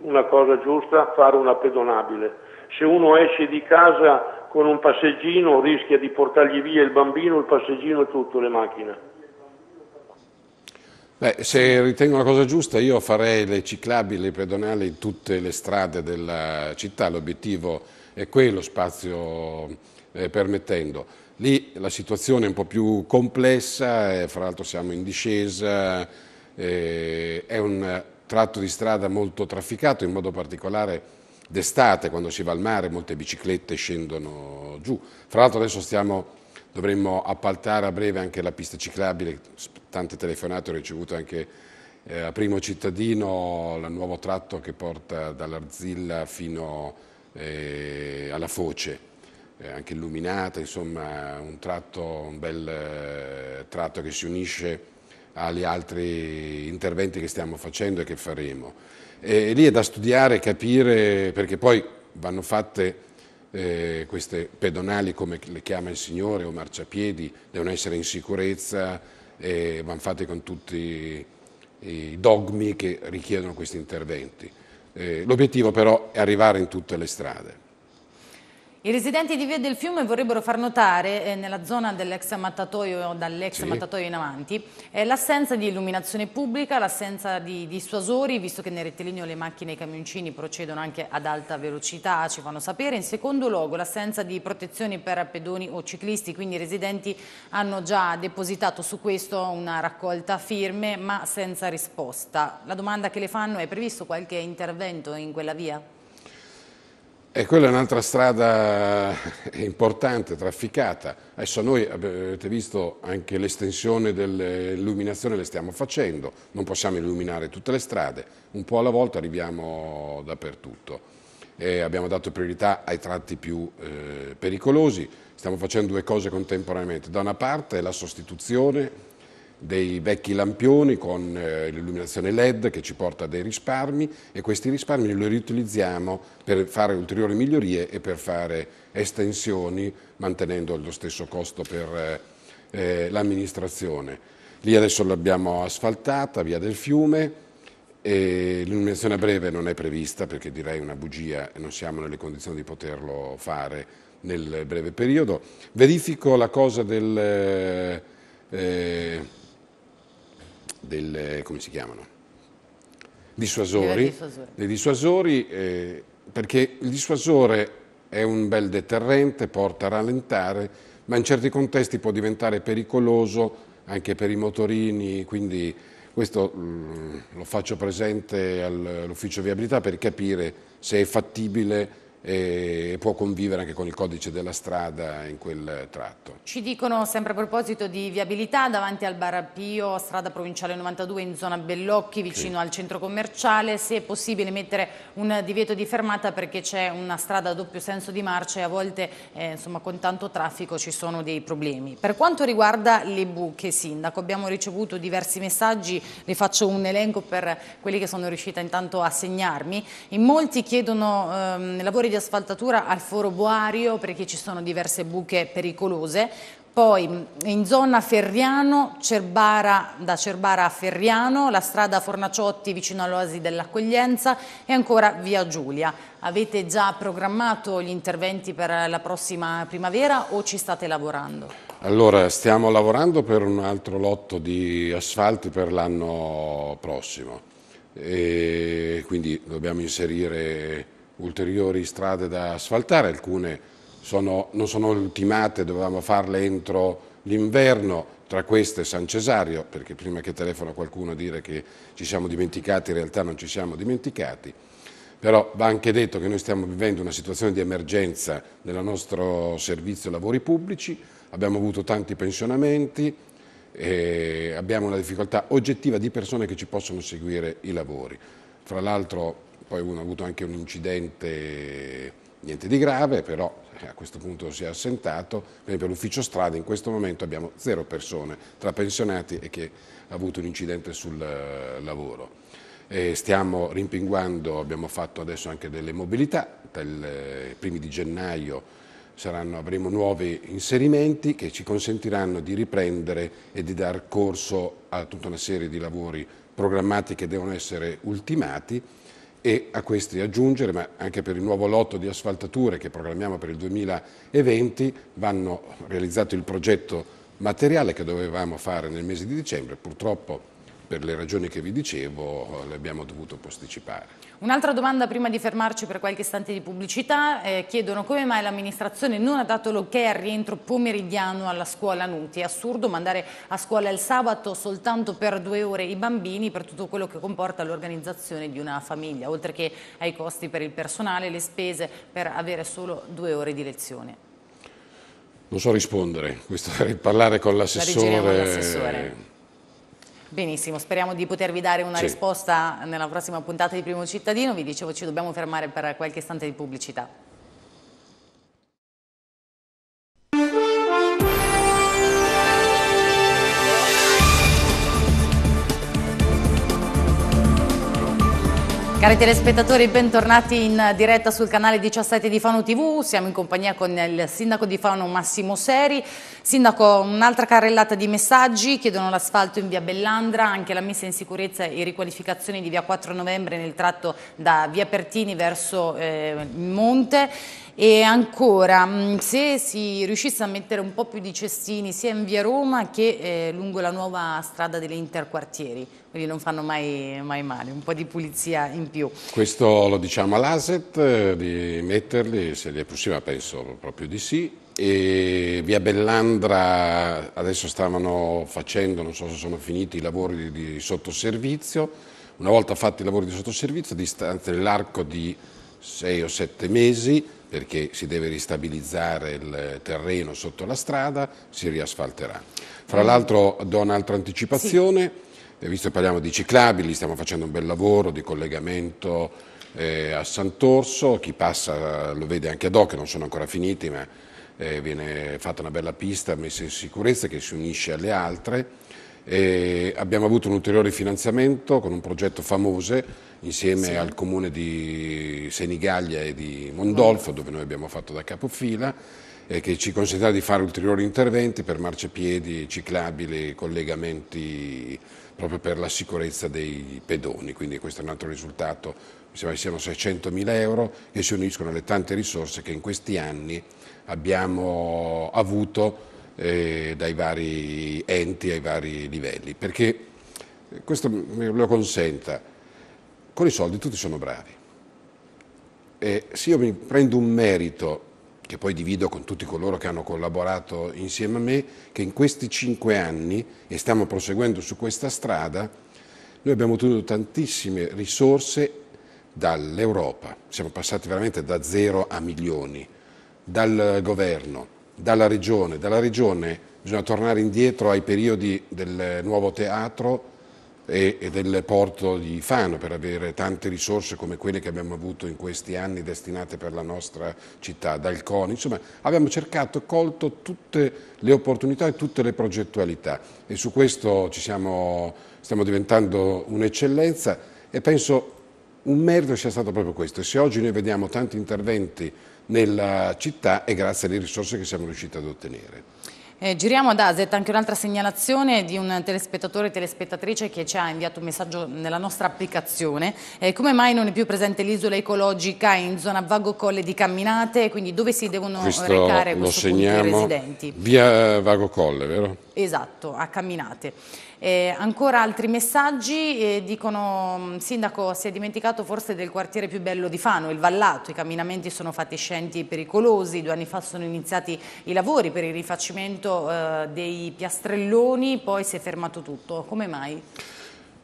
una cosa giusta fare una pedonabile. Se uno esce di casa con un passeggino rischia di portargli via il bambino, il passeggino e tutto, le macchine. Beh, se ritengo una cosa giusta io farei le ciclabili pedonali in tutte le strade della città, l'obiettivo è quello, spazio eh, permettendo. Lì la situazione è un po' più complessa, eh, fra l'altro siamo in discesa, eh, è un tratto di strada molto trafficato, in modo particolare d'estate quando si va al mare molte biciclette scendono giù. Fra l'altro adesso stiamo Dovremmo appaltare a breve anche la pista ciclabile, tante telefonate ho ricevuto anche eh, a Primo Cittadino, il nuovo tratto che porta dall'Arzilla fino eh, alla Foce, eh, anche illuminata, insomma un, tratto, un bel eh, tratto che si unisce agli altri interventi che stiamo facendo e che faremo. E, e lì è da studiare, capire, perché poi vanno fatte eh, queste pedonali come le chiama il Signore o marciapiedi devono essere in sicurezza e vanno fatte con tutti i dogmi che richiedono questi interventi. Eh, l'obiettivo però è arrivare in tutte le strade. I residenti di Via del Fiume vorrebbero far notare eh, nella zona dell'ex mattatoio, dall'ex sì. mattatoio in avanti, eh, l'assenza di illuminazione pubblica, l'assenza di dissuasori, visto che nel rettilineo le macchine e i camioncini procedono anche ad alta velocità, ci fanno sapere. In secondo luogo l'assenza di protezioni per pedoni o ciclisti, quindi i residenti hanno già depositato su questo una raccolta firme ma senza risposta. La domanda che le fanno è previsto qualche intervento in quella via? E quella è un'altra strada importante, trafficata. Adesso noi avete visto anche l'estensione dell'illuminazione le stiamo facendo, non possiamo illuminare tutte le strade, un po' alla volta arriviamo dappertutto. E abbiamo dato priorità ai tratti più eh, pericolosi, stiamo facendo due cose contemporaneamente. Da una parte la sostituzione dei vecchi lampioni con eh, l'illuminazione LED che ci porta dei risparmi e questi risparmi li riutilizziamo per fare ulteriori migliorie e per fare estensioni mantenendo lo stesso costo per eh, eh l'amministrazione. Lì adesso l'abbiamo asfaltata, via del fiume, l'illuminazione a breve non è prevista perché direi una bugia e non siamo nelle condizioni di poterlo fare nel breve periodo. Verifico la cosa del... Eh, eh del, eh, come si chiamano? Dissuasori. Dei dissuasori eh, perché il dissuasore è un bel deterrente, porta a rallentare, ma in certi contesti può diventare pericoloso anche per i motorini, quindi questo mh, mm, lo faccio presente all'ufficio viabilità per capire se è fattibile e può convivere anche con il codice della strada in quel tratto. Ci dicono sempre a proposito di viabilità davanti al Barapio, strada provinciale 92 in zona Bellocchi vicino sì. al centro commerciale, se è possibile mettere un divieto di fermata perché c'è una strada a doppio senso di marcia e a volte eh, insomma, con tanto traffico ci sono dei problemi. Per quanto riguarda le buche sindaco abbiamo ricevuto diversi messaggi, ne faccio un elenco per quelli che sono riuscita intanto a segnarmi, in molti chiedono ehm, lavori lavori di asfaltatura al foro Boario perché ci sono diverse buche pericolose, poi in zona Ferriano, Cerbara, da Cerbara a Ferriano, la strada Fornaciotti vicino all'Oasi dell'Accoglienza e ancora via Giulia. Avete già programmato gli interventi per la prossima primavera o ci state lavorando? Allora, stiamo lavorando per un altro lotto di asfalti per l'anno prossimo e quindi dobbiamo inserire ulteriori strade da asfaltare, alcune sono, non sono ultimate, dovevamo farle entro l'inverno, tra queste San Cesario, perché prima che telefono qualcuno a dire che ci siamo dimenticati, in realtà non ci siamo dimenticati, però va anche detto che noi stiamo vivendo una situazione di emergenza nel nostro servizio lavori pubblici, abbiamo avuto tanti pensionamenti, abbiamo una difficoltà oggettiva di persone che ci possono seguire i lavori. Fra l'altro poi uno ha avuto anche un incidente, niente di grave, però eh, a questo punto si è assentato, per esempio l'ufficio strada in questo momento abbiamo zero persone tra pensionati e che ha avuto un incidente sul eh, lavoro. E stiamo rimpinguando, abbiamo fatto adesso anche delle mobilità, dal eh, primi di gennaio Saranno, avremo nuovi inserimenti che ci consentiranno di riprendere e di dar corso a tutta una serie di lavori programmati che devono essere ultimati e a questi aggiungere, ma anche per il nuovo lotto di asfaltature che programmiamo per il 2020, vanno realizzato il progetto materiale che dovevamo fare nel mese di dicembre, purtroppo per le ragioni che vi dicevo eh, le abbiamo dovuto posticipare. Un'altra domanda prima di fermarci per qualche istante di pubblicità, eh, chiedono come mai l'amministrazione non ha dato l'ok al rientro pomeridiano alla scuola Nuti, è assurdo mandare a scuola il sabato soltanto per due ore i bambini per tutto quello che comporta l'organizzazione di una famiglia, oltre che ai costi per il personale, le spese, per avere solo due ore di lezione. Non so rispondere, questo è parlare con l'assessore. Benissimo, speriamo di potervi dare una sì. risposta nella prossima puntata di Primo Cittadino. Vi dicevo ci dobbiamo fermare per qualche istante di pubblicità. Cari telespettatori, bentornati in diretta sul canale 17 di Fano TV. Siamo in compagnia con il sindaco di Fano Massimo Seri. Sindaco, un'altra carrellata di messaggi. Chiedono l'asfalto in via Bellandra, anche la messa in sicurezza e riqualificazione di via 4 novembre nel tratto da via Pertini verso eh, monte. E ancora, mm, se si riuscisse a mettere un po' più di cestini sia in via Roma che eh, lungo la nuova strada delle interquartieri, quindi non fanno mai, mai, male, un po' di pulizia in più. Questo lo diciamo all'ASET, eh, di metterli, se li è possibile penso proprio di sì, e via Bellandra adesso stavano facendo, non so se sono finiti i lavori di, di sottoservizio, una volta fatti i lavori di sottoservizio, a distanza dell'arco di 6 o 7 mesi, perché si deve ristabilizzare il terreno sotto la strada, si riasfalterà. Fra l'altro do un'altra anticipazione, sì. Eh, visto che parliamo di ciclabili, stiamo facendo un bel lavoro di collegamento eh, a Sant'Orso, chi passa eh, lo vede anche ad occhio, non sono ancora finiti, ma eh, viene fatta una bella pista messa in sicurezza che si unisce alle altre. Eh, abbiamo avuto un ulteriore finanziamento con un progetto famose insieme sì. al comune di Senigallia e di Mondolfo, dove noi abbiamo fatto da capofila, eh, che ci consentirà di fare ulteriori interventi per marciapiedi, ciclabili, collegamenti proprio per la sicurezza dei pedoni, quindi questo è un altro risultato, mi sembra che siano 600.000 euro che si uniscono alle tante risorse che in questi anni abbiamo avuto eh, dai vari enti ai vari livelli, perché eh, questo me lo consenta, con i soldi tutti sono bravi. E se io mi prendo un merito, che poi divido con tutti coloro che hanno collaborato insieme a me, che in questi cinque anni, e stiamo proseguendo su questa strada, noi abbiamo ottenuto tantissime risorse dall'Europa, siamo passati veramente da zero a milioni, dal governo, dalla regione, dalla regione bisogna tornare indietro ai periodi del nuovo teatro e, e del porto di Fano per avere tante risorse come quelle che abbiamo avuto in questi anni destinate per la nostra città, dal CONI, insomma abbiamo cercato, colto tutte le opportunità e tutte le progettualità e su questo siamo, stiamo diventando un'eccellenza e penso un merito sia stato proprio questo se oggi noi vediamo tanti interventi nella città è grazie alle risorse che siamo riusciti ad ottenere. Eh, giriamo ad Aset, anche un'altra segnalazione di un telespettatore e telespettatrice che ci ha inviato un messaggio nella nostra applicazione. Eh, come mai non è più presente l'isola ecologica in zona Vago Colle di Camminate? Quindi dove si devono questo recare questo i residenti? Via Vago Colle, vero? Esatto, a Camminate. Eh, ancora altri messaggi eh, dicono mm, sindaco si è dimenticato forse del quartiere più bello di Fano, il Vallato, i camminamenti sono fatiscenti e pericolosi, due anni fa sono iniziati i lavori per il rifacimento eh, dei piastrelloni, poi si è fermato tutto, come mai?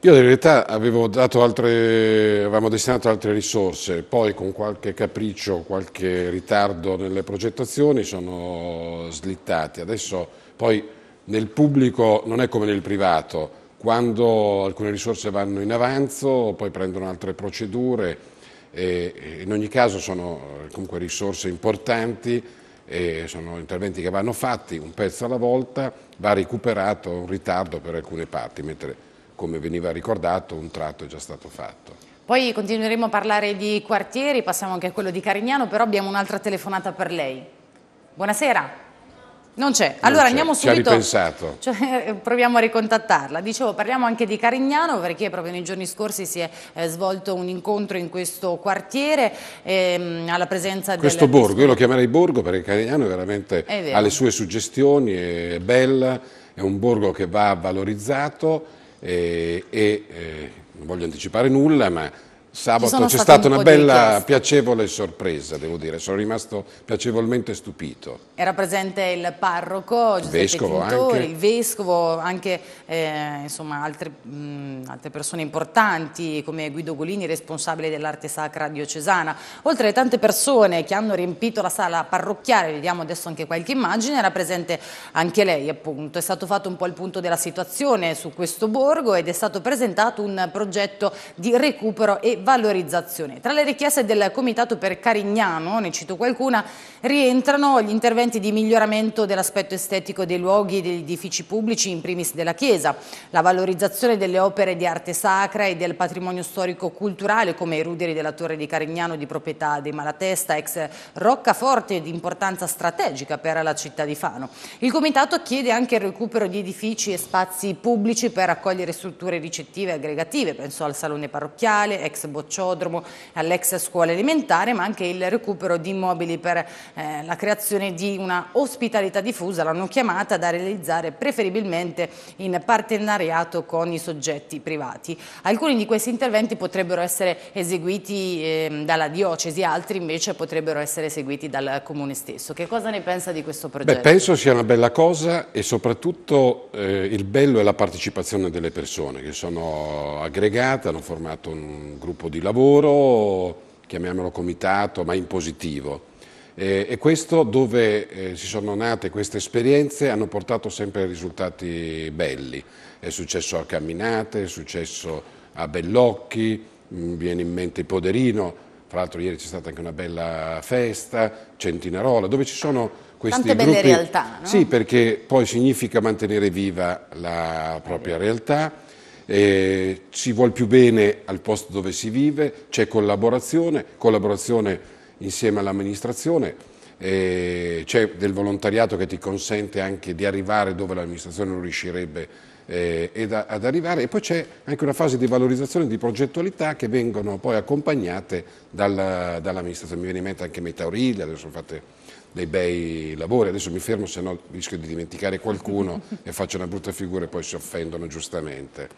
Io in realtà avevo altre, avevamo destinato altre risorse, poi con qualche capriccio, qualche ritardo nelle progettazioni sono slittati. Adesso poi nel pubblico non è come nel privato, quando alcune risorse vanno in avanzo poi prendono altre procedure, in ogni caso sono eh, comunque risorse importanti, sono interventi che vanno fatti un pezzo alla volta, va recuperato un ritardo per alcune parti, mentre come veniva ricordato un tratto è già stato fatto. Poi continueremo a parlare di quartieri, passiamo anche a quello di Carignano, però abbiamo un'altra telefonata per lei. Buonasera. Non c'è. Allora non andiamo subito. Ci Cioè, eh, proviamo a ricontattarla. Dicevo, parliamo anche di Carignano perché proprio nei giorni scorsi si è eh, svolto un incontro in questo quartiere ehm, alla presenza di. Questo borgo, io lo chiamerei borgo perché Carignano veramente ha le sue suggestioni, è bella, è un borgo che va valorizzato e, eh, e eh, non voglio anticipare nulla, ma Sabato c'è stata un una bella piacevole sorpresa, devo dire, sono rimasto piacevolmente stupito. Era presente il parroco, Giuseppe vescovo Quintore, anche. il vescovo, anche eh, insomma, altre, mh, altre, persone importanti come Guido Golini, responsabile dell'arte sacra diocesana. Oltre alle tante persone che hanno riempito la sala parrocchiale, vediamo adesso anche qualche immagine, era presente anche lei appunto. È stato fatto un po' il punto della situazione su questo borgo ed è stato presentato un progetto di recupero e valorizzazione. Tra le richieste del Comitato per Carignano, ne cito qualcuna, rientrano gli interventi di miglioramento dell'aspetto estetico dei luoghi e degli edifici pubblici, in primis della Chiesa, la valorizzazione delle opere di arte sacra e del patrimonio storico-culturale come i ruderi della Torre di Carignano di proprietà dei Malatesta, ex roccaforte di importanza strategica per la città di Fano. Il Comitato chiede anche il recupero di edifici e spazi pubblici per accogliere strutture ricettive e aggregative, penso al Salone Parrocchiale, ex bocciodromo, all'ex scuola elementare, ma anche il recupero di immobili per eh, la creazione di una ospitalità diffusa, l'hanno chiamata, da realizzare preferibilmente in partenariato con i soggetti privati. Alcuni di questi interventi potrebbero essere eseguiti eh, dalla diocesi, altri invece potrebbero essere eseguiti dal comune stesso. Che cosa ne pensa di questo progetto? Beh, penso sia una bella cosa e soprattutto eh, il bello è la partecipazione delle persone che sono aggregate, hanno formato un gruppo gruppo di lavoro, chiamiamolo comitato, ma in positivo. Eh, e questo dove eh, si sono nate queste esperienze hanno portato sempre risultati belli. È successo a Camminate, è successo a Bellocchi, mi mm, viene in mente il Poderino, fra l'altro ieri c'è stata anche una bella festa, Centinarola, dove ci sono questi Tante belle gruppi... realtà, no? Sì, perché poi significa mantenere viva la propria realtà eh, si vuole più bene al posto dove si vive, c'è collaborazione, collaborazione insieme all'amministrazione, eh, c'è del volontariato che ti consente anche di arrivare dove l'amministrazione non riuscirebbe eh, ed a, ad arrivare. E poi c'è anche una fase di valorizzazione di progettualità che vengono poi accompagnate dalla, dall'amministrazione. Mi viene in mente anche Metauriglia, adesso sono fatte dei bei lavori, adesso mi fermo se no rischio di dimenticare qualcuno e faccio una brutta figura e poi si offendono giustamente.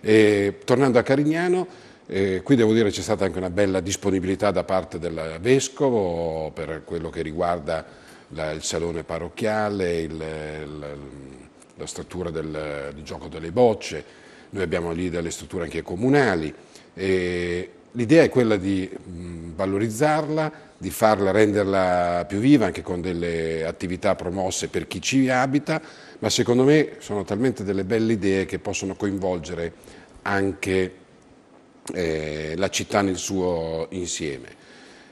E, tornando a Carignano, eh, qui devo dire c'è stata anche una bella disponibilità da parte del Vescovo per quello che riguarda la, il salone parrocchiale, il, il, la struttura del, del gioco delle bocce, noi abbiamo lì delle strutture anche comunali. L'idea è quella di mh, valorizzarla, di farla renderla più viva anche con delle attività promosse per chi ci abita, ma secondo me sono talmente delle belle idee che possono coinvolgere anche eh, la città nel suo insieme.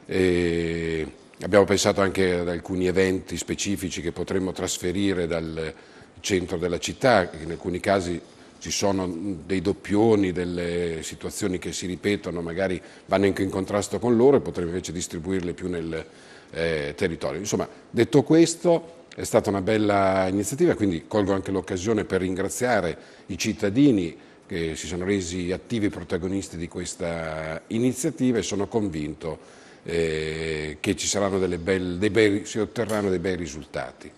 E abbiamo pensato anche ad alcuni eventi specifici che potremmo trasferire dal, centro della città, in alcuni casi ci sono dei doppioni, delle situazioni che si ripetono, magari vanno anche in contrasto con loro e potremmo invece distribuirle più nel eh, territorio. Insomma, detto questo, è stata una bella iniziativa, quindi colgo anche l'occasione per ringraziare i cittadini che si sono resi attivi protagonisti di questa iniziativa e sono convinto eh, che ci saranno belle, bei, si otterranno dei bei risultati.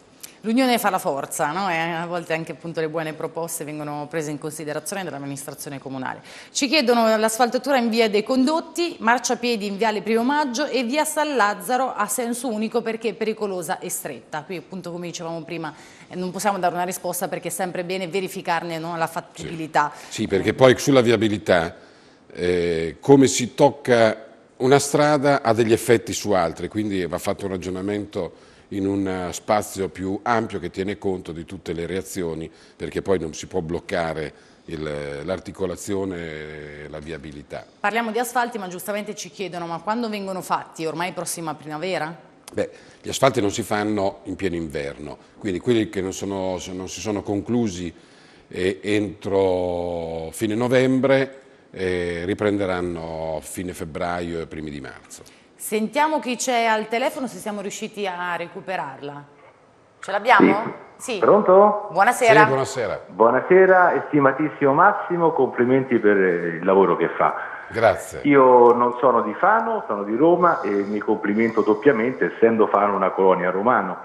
L'unione fa la forza, no? a volte anche appunto, le buone proposte vengono prese in considerazione dall'amministrazione comunale. Ci chiedono l'asfaltatura in via dei Condotti, marciapiedi in viale Primo Maggio e via San Lazzaro a senso unico perché è pericolosa e stretta. Qui appunto come dicevamo prima eh, non possiamo dare una risposta perché è sempre bene verificarne no? la fattibilità. Sì. sì, perché poi sulla viabilità eh, come si tocca una strada ha degli effetti su altre, quindi va fatto un ragionamento in un eh, spazio più ampio che tiene conto di tutte le reazioni perché poi non si può bloccare l'articolazione e la viabilità. Parliamo di asfalti ma giustamente ci chiedono ma quando vengono fatti? Ormai prossima primavera? Beh, gli asfalti non si fanno in pieno inverno, quindi quelli che non, sono, non si sono conclusi eh, entro fine novembre eh, riprenderanno fine febbraio e primi di marzo. Sentiamo chi c'è al telefono se siamo riusciti a recuperarla. Ce l'abbiamo? Sì. sì. Pronto? Buonasera. Sì, buonasera. Buonasera, estimatissimo Massimo, complimenti per eh, il lavoro che fa. Grazie. Io non sono di Fano, sono di Roma e mi complimento doppiamente essendo Fano una colonia romana.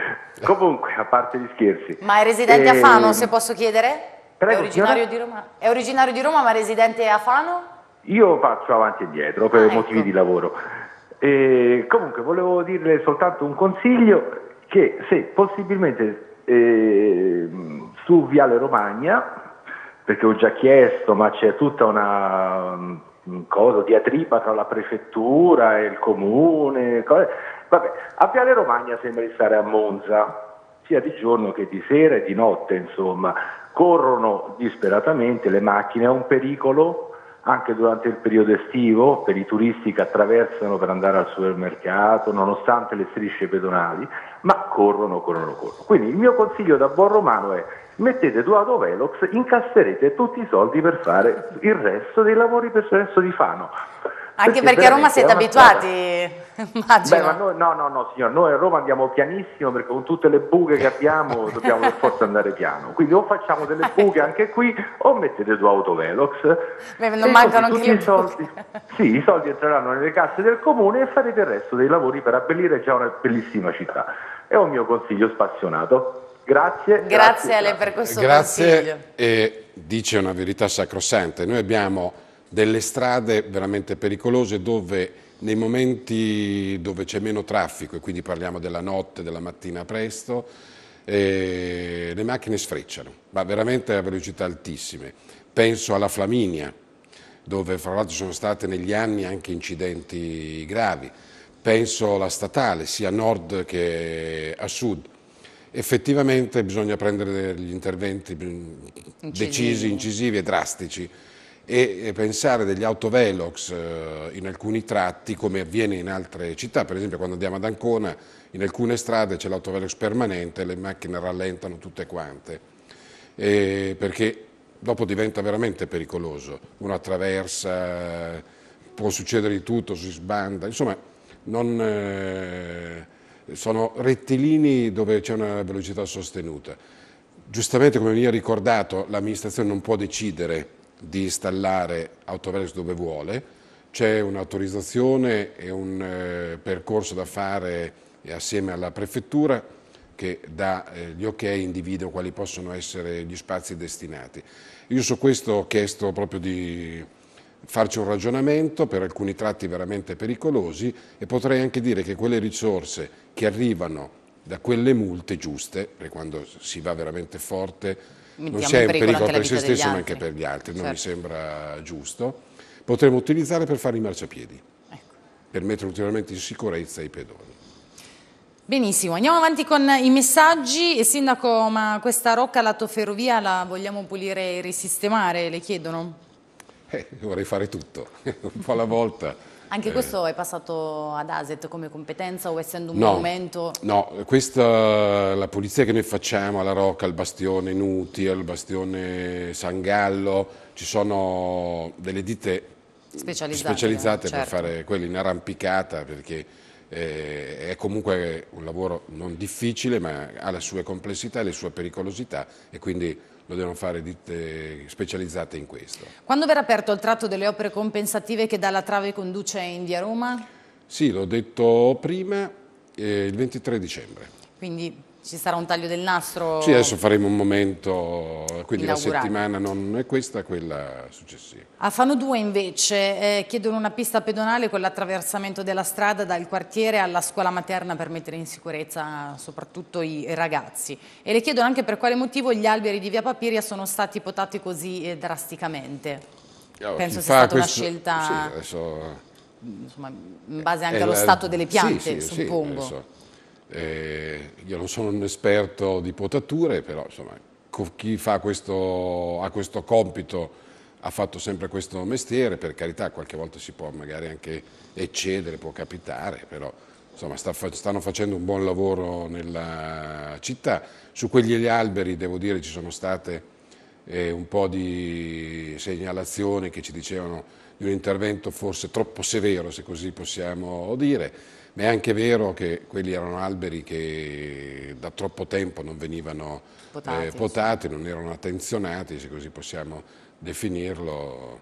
Comunque, a parte gli scherzi. Ma è residente e... a Fano, ehm, se posso chiedere? Prego, è originario, di Roma. è originario di Roma ma residente a Fano? Io faccio avanti e dietro per ah, motivi ecco. di lavoro. E comunque volevo dirle soltanto un consiglio che se possibilmente eh, su Viale Romagna, perché ho già chiesto, ma c'è tutta una um, cosa diatriba tra la prefettura e il comune, cose, vabbè, a Viale Romagna sembra di stare a Monza, sia di giorno che di sera e di notte, insomma, corrono disperatamente le macchine, è un pericolo anche durante il periodo estivo per i turisti che attraversano per andare al supermercato, nonostante le strisce pedonali, ma corrono, corrono, corrono. Quindi il mio consiglio da buon romano è mettete Duato Velox, incasserete tutti i soldi per fare il resto dei lavori per il resto di Fano. Anche perché, a Roma siete abituati, immagino. Beh, ma noi, no, no, no, signor, noi a Roma andiamo pianissimo perché con tutte le buche che abbiamo dobbiamo per forza andare piano. Quindi o facciamo delle buche anche qui o mettete due autovelox. Beh, non e mancano così, anche i soldi. Sì, i soldi entreranno nelle casse del comune e farete il resto dei lavori per abbellire già una bellissima città. È un mio consiglio spassionato. Grazie. Grazie, grazie a per questo grazie, consiglio. Grazie e dice una verità sacrosanta. Noi abbiamo delle strade veramente pericolose dove nei momenti dove c'è meno traffico, e quindi parliamo della notte, della mattina presto, eh, le macchine sfrecciano, ma veramente a velocità altissime. Penso alla Flaminia, dove fra l'altro sono stati negli anni anche incidenti gravi. Penso alla statale, sia a nord che a sud. Effettivamente bisogna prendere degli interventi incisivi. decisi, incisivi e drastici e pensare degli autovelox eh, in alcuni tratti come avviene in altre città, per esempio quando andiamo ad Ancona in alcune strade c'è l'autovelox permanente, le macchine rallentano tutte quante, e perché dopo diventa veramente pericoloso, uno attraversa, può succedere di tutto, si sbanda, insomma non, eh, sono rettilini dove c'è una velocità sostenuta. Giustamente come mi ha ricordato l'amministrazione non può decidere di installare Autovelox dove vuole, c'è un'autorizzazione e un eh, percorso da fare assieme alla prefettura che dà eh, gli ok individua quali possono essere gli spazi destinati. Io su questo ho chiesto proprio di farci un ragionamento per alcuni tratti veramente pericolosi e potrei anche dire che quelle risorse che arrivano da quelle multe giuste, quando si va veramente forte, non c'è un pericolo, per se stesso ma anche per gli altri, certo. non mi certo. sembra giusto. Potremmo utilizzare per fare i marciapiedi, ecco. per mettere ulteriormente in sicurezza i pedoni. Benissimo, andiamo avanti con i messaggi. Sindaco, ma questa rocca lato ferrovia la vogliamo pulire e risistemare, le chiedono? Eh, vorrei fare tutto, un po' alla volta. Anche eh. questo è passato ad ASET come competenza o essendo un no, monumento? No, questa, la pulizia che noi facciamo alla Rocca, al Bastione Nuti, al Bastione Sangallo, ci sono delle ditte specializzate, specializzate certo. per fare quello in arrampicata perché eh, è comunque un lavoro non difficile ma ha le sue complessità e le sue pericolosità e quindi lo devono fare ditte specializzate in questo. Quando verrà aperto il tratto delle opere compensative che dalla Trave conduce in via Roma? Sì, l'ho detto prima, eh, il 23 dicembre. Quindi ci sarà un taglio del nastro? Sì, adesso faremo un momento, quindi la settimana non è questa, quella successiva. A Fano 2 invece eh, chiedono una pista pedonale con l'attraversamento della strada dal quartiere alla scuola materna per mettere in sicurezza soprattutto i ragazzi. E le chiedono anche per quale motivo gli alberi di Via Papiria sono stati potati così eh, drasticamente. Eh, oh, Penso sia stata questo... una scelta sì, adesso... insomma, in base anche è allo la... stato delle piante, sì, sì, suppongo. Sì, eh, io non sono un esperto di potature, però insomma, chi questo, ha questo compito ha fatto sempre questo mestiere, per carità qualche volta si può magari anche eccedere, può capitare, però insomma, sta, stanno facendo un buon lavoro nella città. Su quegli alberi devo dire ci sono state eh, un po' di segnalazioni che ci dicevano di un intervento forse troppo severo, se così possiamo dire ma è anche vero che quelli erano alberi che da troppo tempo non venivano potati, eh, potati non erano attenzionati, se così possiamo definirlo,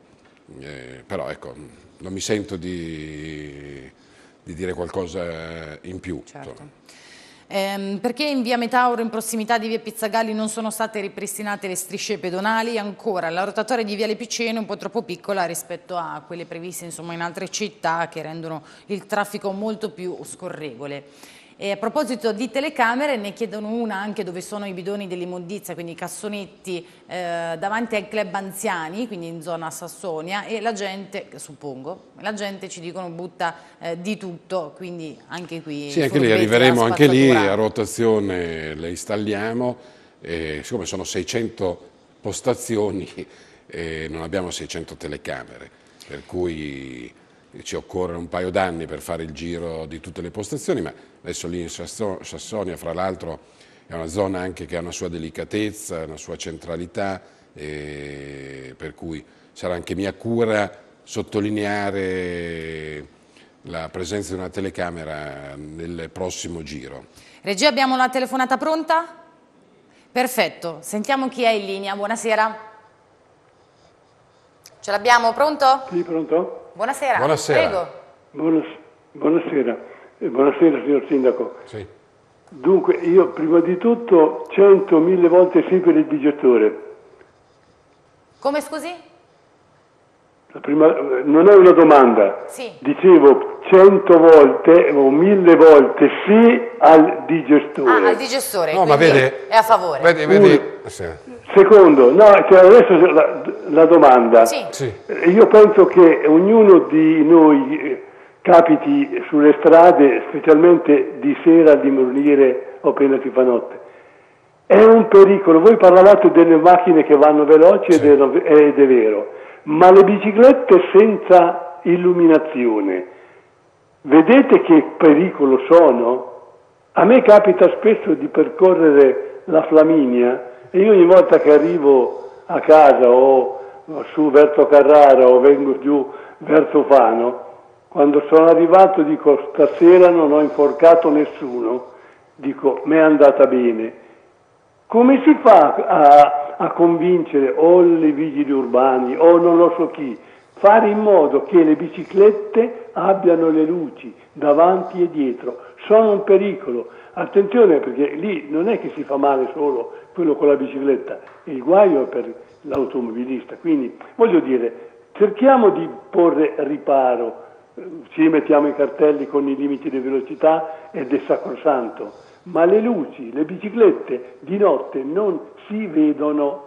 eh, però ecco, non mi sento di, di dire qualcosa in più. Certo. Ehm, perché in via Metauro, in prossimità di via Pizzagalli, non sono state ripristinate le strisce pedonali? Ancora, la rotatoria di via Le Lepicene è un po' troppo piccola rispetto a quelle previste insomma, in altre città che rendono il traffico molto più scorrevole. E a proposito di telecamere ne chiedono una anche dove sono i bidoni dell'immondizia, quindi i cassonetti eh, davanti ai club anziani, quindi in zona Sassonia e la gente, suppongo, la gente ci dicono butta eh, di tutto, quindi anche qui... Sì, anche lì arriveremo, anche lì a rotazione le installiamo, eh, siccome sono 600 postazioni e non abbiamo 600 telecamere, per cui ci occorre un paio d'anni per fare il giro di tutte le postazioni, ma Adesso lì in Sassonia, fra l'altro, è una zona anche che ha una sua delicatezza, una sua centralità, per cui sarà anche mia cura sottolineare la presenza di una telecamera nel prossimo giro. Regia, abbiamo la telefonata pronta? Perfetto, sentiamo chi è in linea. Buonasera. Ce l'abbiamo, pronto? Sì, pronto. Buonasera. Buonasera. Prego. Buonas buonasera. Eh, buonasera signor Sindaco. Sì. Dunque, io prima di tutto 100.000 volte sì per il digitore. Come scusi? Prima, non è una domanda. Sì. Dicevo 100 volte o 1000 volte sì al digestore. Ah, al digestore. No, ma vede, è a favore. Vede, vede. Secondo, no, cioè adesso la, la domanda. Sì. Io penso che ognuno di noi eh, capiti sulle strade, specialmente di sera, di morire o appena si fa notte. È un pericolo. Voi parlavate delle macchine che vanno veloci sì. è, ed è vero, ma le biciclette senza illuminazione, vedete che pericolo sono? A me capita spesso di percorrere la Flaminia e io ogni volta che arrivo a casa o su verso Carrara o vengo giù verso Fano, quando sono arrivato dico stasera non ho inforcato nessuno, dico mi è andata bene. Come si fa a, a convincere o i vigili urbani o non lo so chi? Fare in modo che le biciclette abbiano le luci davanti e dietro. Sono un pericolo. Attenzione perché lì non è che si fa male solo quello con la bicicletta, il guaio è per l'automobilista. Quindi voglio dire, cerchiamo di porre riparo ci mettiamo i cartelli con i limiti di velocità ed è sacrosanto, ma le luci, le biciclette di notte non si vedono.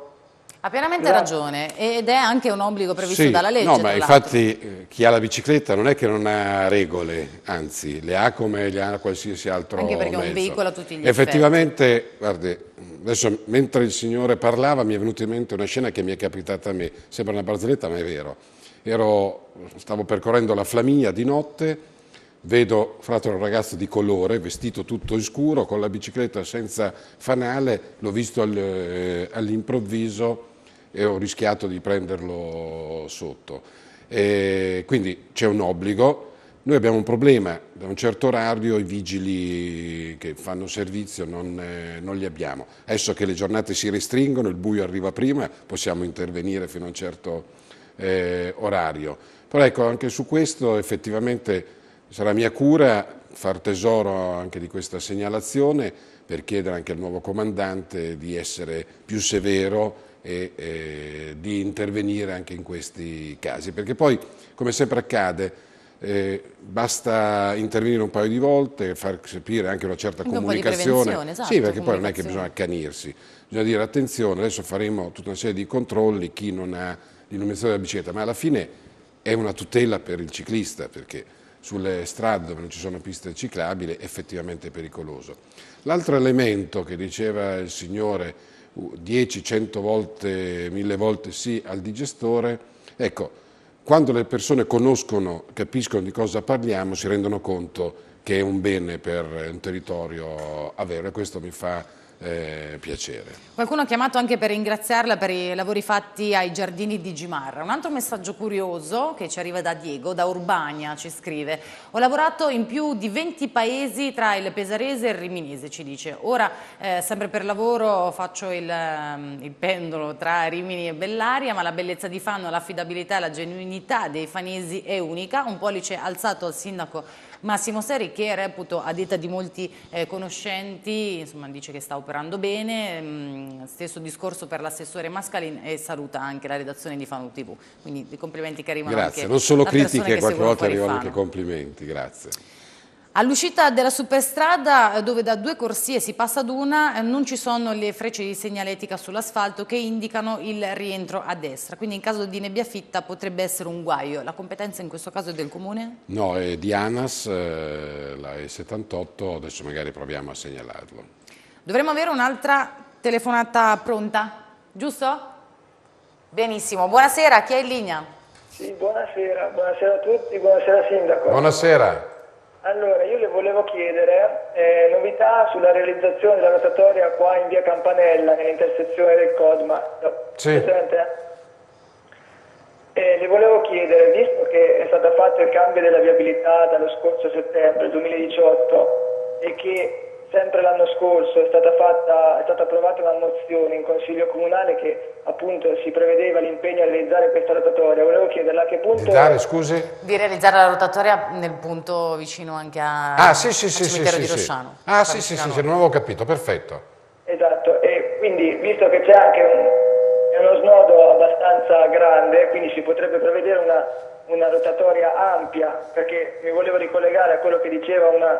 Ha pienamente Grazie. ragione ed è anche un obbligo previsto sì, dalla legge. No, ma infatti eh, chi ha la bicicletta non è che non ha regole, anzi le ha come le ha qualsiasi altro Anche perché mezzo. è un veicolo a tutti gli Effettivamente, effetti. guardi, adesso mentre il signore parlava mi è venuta in mente una scena che mi è capitata a me, sembra una barzelletta ma è vero Ero, stavo percorrendo la Flaminia di notte, vedo fra un ragazzo di colore, vestito tutto in scuro, con la bicicletta senza fanale, l'ho visto eh, all'improvviso e ho rischiato di prenderlo sotto. E quindi c'è un obbligo. Noi abbiamo un problema, da un certo orario i vigili che fanno servizio non, eh, non, li abbiamo. Adesso che le giornate si restringono, il buio arriva prima, possiamo intervenire fino a un certo punto eh, orario. Però ecco, anche su questo effettivamente sarà mia cura far tesoro anche di questa segnalazione per chiedere anche al nuovo comandante di essere più severo e eh, di intervenire anche in questi casi. Perché poi, come sempre accade, eh, basta intervenire un paio di volte, far capire anche una certa anche comunicazione. Un esatto, sì, perché poi non è che bisogna accanirsi, bisogna dire attenzione, adesso faremo tutta una serie di controlli, chi non ha l'illuminazione della bicicletta, ma alla fine è una tutela per il ciclista perché sulle strade dove non ci sono piste ciclabili è effettivamente pericoloso. L'altro elemento che diceva il signore 10, 100 volte, 1000 volte sì al digestore, ecco, quando le persone conoscono, capiscono di cosa parliamo, si rendono conto che è un bene per un territorio avere, questo mi fa eh, piacere. Qualcuno ha chiamato anche per ringraziarla per i lavori fatti ai giardini di Gimarra. Un altro messaggio curioso che ci arriva da Diego, da Urbania, ci scrive. Ho lavorato in più di 20 paesi tra il Pesarese e il Riminese, ci dice. Ora, eh, sempre per lavoro, faccio il, ehm, il pendolo tra Rimini e Bellaria, ma la bellezza di Fanno, l'affidabilità e la genuinità dei fanesi è unica. Un pollice alzato al sindaco Massimo Seri che reputo a detta di molti eh, conoscenti insomma, dice che sta operando bene, mh, mm, stesso discorso per l'assessore Mascalin e saluta anche la redazione di Fanu TV. Quindi i complimenti che arrivano anche Grazie, non solo critiche, qualche volta arrivano anche complimenti, grazie. All'uscita della superstrada, eh, dove da due corsie si passa ad una, eh, non ci sono le frecce di segnaletica sull'asfalto che indicano il rientro a destra. Quindi in caso di nebbia fitta potrebbe essere un guaio. La competenza in questo caso è del Comune? No, è di ANAS, eh, la E78, adesso magari proviamo a segnalarlo. Dovremmo avere un'altra telefonata pronta, giusto? Benissimo, buonasera, chi è in linea? Sì, buonasera, buonasera a tutti, buonasera Sindaco. Buonasera. Allora, io le volevo chiedere eh, novità sulla realizzazione della rotatoria qua in via Campanella, nell'intersezione del Codma. Sì. Presente? Eh, le volevo chiedere, visto che è stato fatto il cambio della viabilità dallo scorso settembre 2018 e che sempre l'anno scorso è stata, fatta, è stata, approvata una mozione in Consiglio Comunale che appunto si prevedeva l'impegno a realizzare questa rotatoria. Volevo chiederla a che punto... Realizzare, eh, scusi? Di realizzare la rotatoria nel punto vicino anche a, ah, sì, sì, sì, sì, di sì, Rossano. Ah sì, sì, sì, sì, non avevo capito, perfetto. Esatto, e quindi visto che c'è anche un, è uno snodo abbastanza grande, quindi si potrebbe prevedere una, una rotatoria ampia, perché mi volevo ricollegare a quello che diceva una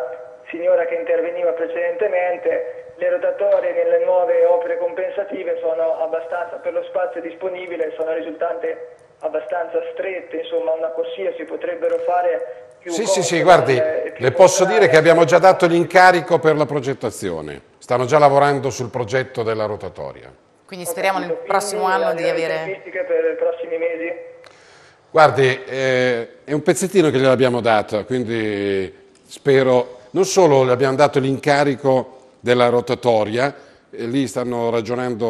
signora che interveniva precedentemente, le rotatorie nelle nuove opere compensative sono abbastanza, per lo spazio disponibile, sono risultate abbastanza strette, insomma una corsia si potrebbero fare più Sì, sì, sì, guardi, le posso dire che abbiamo già dato l'incarico per la progettazione, stanno già lavorando sul progetto della rotatoria. Quindi speriamo nel prossimo anno di avere... per i prossimi mesi? Guardi, eh, è un pezzettino che gliel'abbiamo dato, quindi spero non solo le abbiamo dato l'incarico della rotatoria, eh, lì stanno ragionando,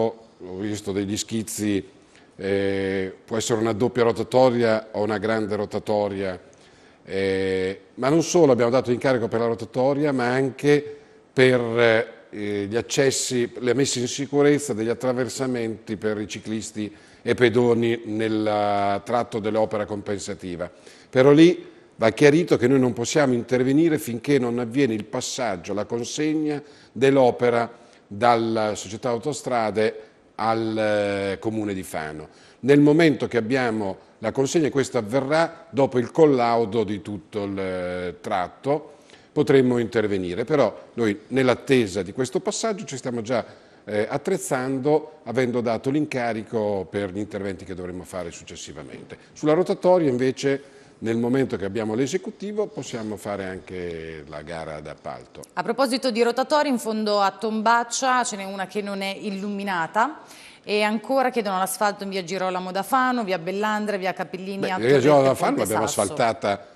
ho visto degli schizzi, eh, può essere una doppia rotatoria o una grande rotatoria, eh, ma non solo abbiamo dato l'incarico per la rotatoria, ma anche per eh, gli accessi, la messa in sicurezza degli attraversamenti per i ciclisti e pedoni nel eh, tratto dell'opera compensativa. Però lì Va chiarito che noi non possiamo intervenire finché non avviene il passaggio, la consegna dell'opera dalla società autostrade al eh, comune di Fano. Nel momento che abbiamo la consegna, questo avverrà dopo il collaudo di tutto il eh, tratto, potremmo intervenire. Però noi nell'attesa di questo passaggio ci stiamo già eh, attrezzando, avendo dato l'incarico per gli interventi che dovremmo fare successivamente. Sulla rotatoria invece nel momento che abbiamo l'esecutivo possiamo fare anche la gara d'appalto. A proposito di rotatori, in fondo a Tombaccia ce n'è una che non è illuminata e ancora chiedono l'asfalto in via Girolamo da Fano, via Bellandre, via Capellini. Beh, via Girolamo da Fano l'abbiamo asfaltata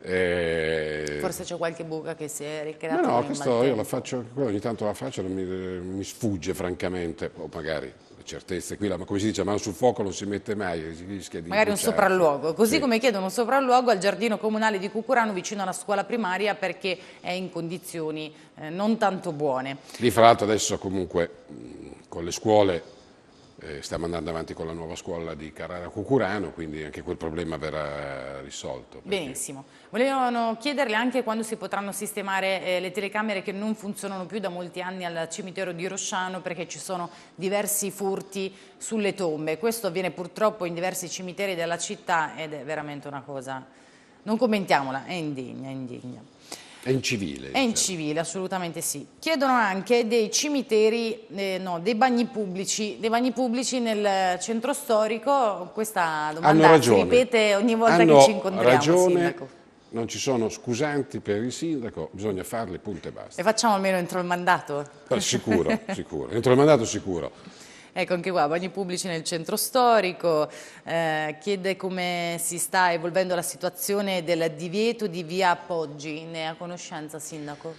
eh... Forse c'è qualche buca che si è ricreata. No, no, questo io la faccio, ogni tanto la faccio, mi, eh, mi sfugge francamente, o magari certezze qui, la, come si dice, mano sul fuoco non si mette mai, si rischia di... Magari bruciarsi. un sopralluogo, così sì. come chiedono un sopralluogo al giardino comunale di Cucurano vicino alla scuola primaria perché è in condizioni eh, non tanto buone. Lì fra l'altro adesso comunque con le scuole eh, stiamo andando avanti con la nuova scuola di Carrara Cucurano, quindi anche quel problema verrà risolto. Perché... Benissimo. Volevano chiederle anche quando si potranno sistemare eh, le telecamere che non funzionano più da molti anni al cimitero di Rosciano perché ci sono diversi furti sulle tombe. Questo avviene purtroppo in diversi cimiteri della città ed è veramente una cosa... Non commentiamola, è indigna, è indigna. È incivile. È incivile, diciamo. certo. assolutamente sì. Chiedono anche dei cimiteri, eh, no, dei bagni pubblici, dei bagni pubblici nel centro storico. Questa domanda si ripete ogni volta Hanno che ci incontriamo, ragione. Sindaco non ci sono scusanti per il sindaco, bisogna farle punto e basta. E facciamo almeno entro il mandato? Sicuro, sicuro, entro il mandato sicuro. Ecco, anche qua, bagni pubblici nel centro storico, eh, chiede come si sta evolvendo la situazione del divieto di via Poggi. Ne ha conoscenza, Sindaco?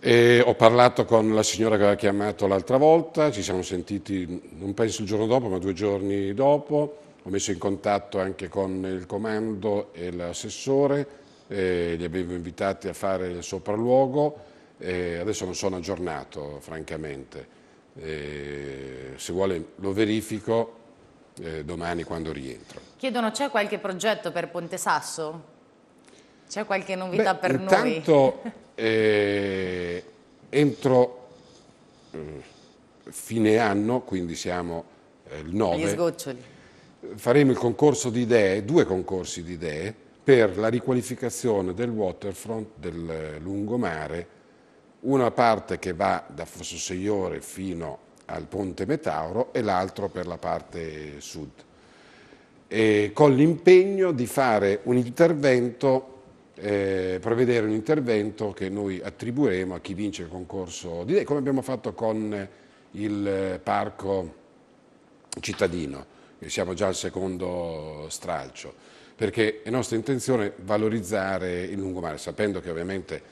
E ho parlato con la signora che aveva chiamato l'altra volta, ci siamo sentiti, non penso il giorno dopo, ma due giorni dopo. Ho messo in contatto anche con il comando e l'assessore, li avevo invitati a fare il sopralluogo, eh, adesso non sono aggiornato francamente eh, se vuole lo verifico eh, domani quando rientro. Chiedono c'è qualche progetto per Ponte Sasso? C'è qualche novità Beh, per intanto, noi? Intanto eh, entro mm, fine anno, quindi siamo eh, il 9, faremo il concorso di idee, due concorsi di idee, per la riqualificazione del waterfront del eh, lungomare una parte che va da Fosso Fossoseiore fino al Ponte Metauro e l'altro per la parte sud, e con l'impegno di fare un intervento, eh, prevedere un intervento che noi attribuiremo a chi vince il concorso di lei, come abbiamo fatto con il parco cittadino, che siamo già al secondo stralcio, perché è nostra intenzione valorizzare il lungomare, sapendo che ovviamente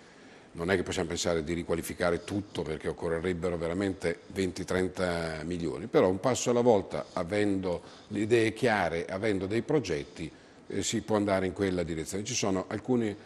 non è che possiamo pensare di riqualificare tutto perché occorrerebbero veramente 20-30 milioni, però un passo alla volta, avendo le idee chiare, avendo dei progetti, eh, si può andare in quella direzione. Ci sono alcune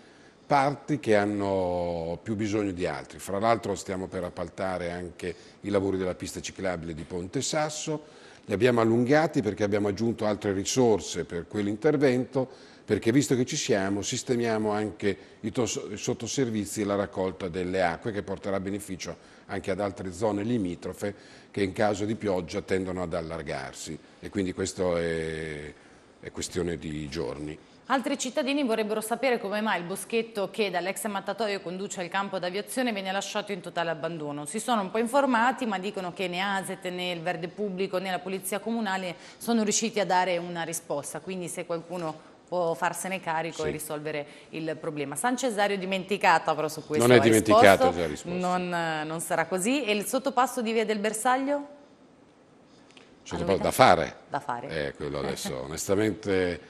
parti che hanno più bisogno di altri, fra l'altro stiamo per appaltare anche i lavori della pista ciclabile di Ponte Sasso, li abbiamo allungati perché abbiamo aggiunto altre risorse per quell'intervento, perché visto che ci siamo sistemiamo anche i sottoservizi e la raccolta delle acque che porterà beneficio anche ad altre zone limitrofe che in caso di pioggia tendono ad allargarsi e quindi questo è, è questione di giorni. Altri cittadini vorrebbero sapere come mai il boschetto che dall'ex mattatoio conduce al campo d'aviazione viene lasciato in totale abbandono. Si sono un po' informati ma dicono che né ASET né il Verde Pubblico né la Polizia Comunale sono riusciti a dare una risposta, quindi se qualcuno può farsene carico sì. e risolvere il problema. San Cesario dimenticata però su questo Non è dimenticato già risposto. Non, non, sarà così. E il sottopasso di Via del Bersaglio? Sottopasso da fare. Da fare. Eh, quello adesso onestamente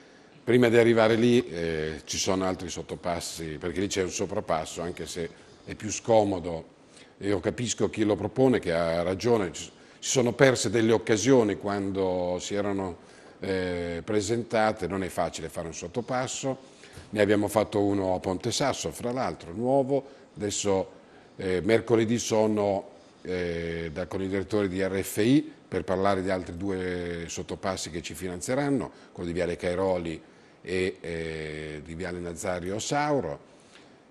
prima di arrivare lì eh, ci sono altri sottopassi perché lì c'è un soprapasso anche se è più scomodo. Io capisco chi lo propone che ha ragione. Ci sono perse delle occasioni quando si erano eh, presentate, non è facile fare un sottopasso, ne abbiamo fatto uno a Ponte Sasso, fra l'altro, nuovo, adesso eh, mercoledì sono eh, da, con i direttori di RFI per parlare di altri due sottopassi che ci finanzieranno, quello di Viale Cairoli e eh, di Viale Nazario Sauro,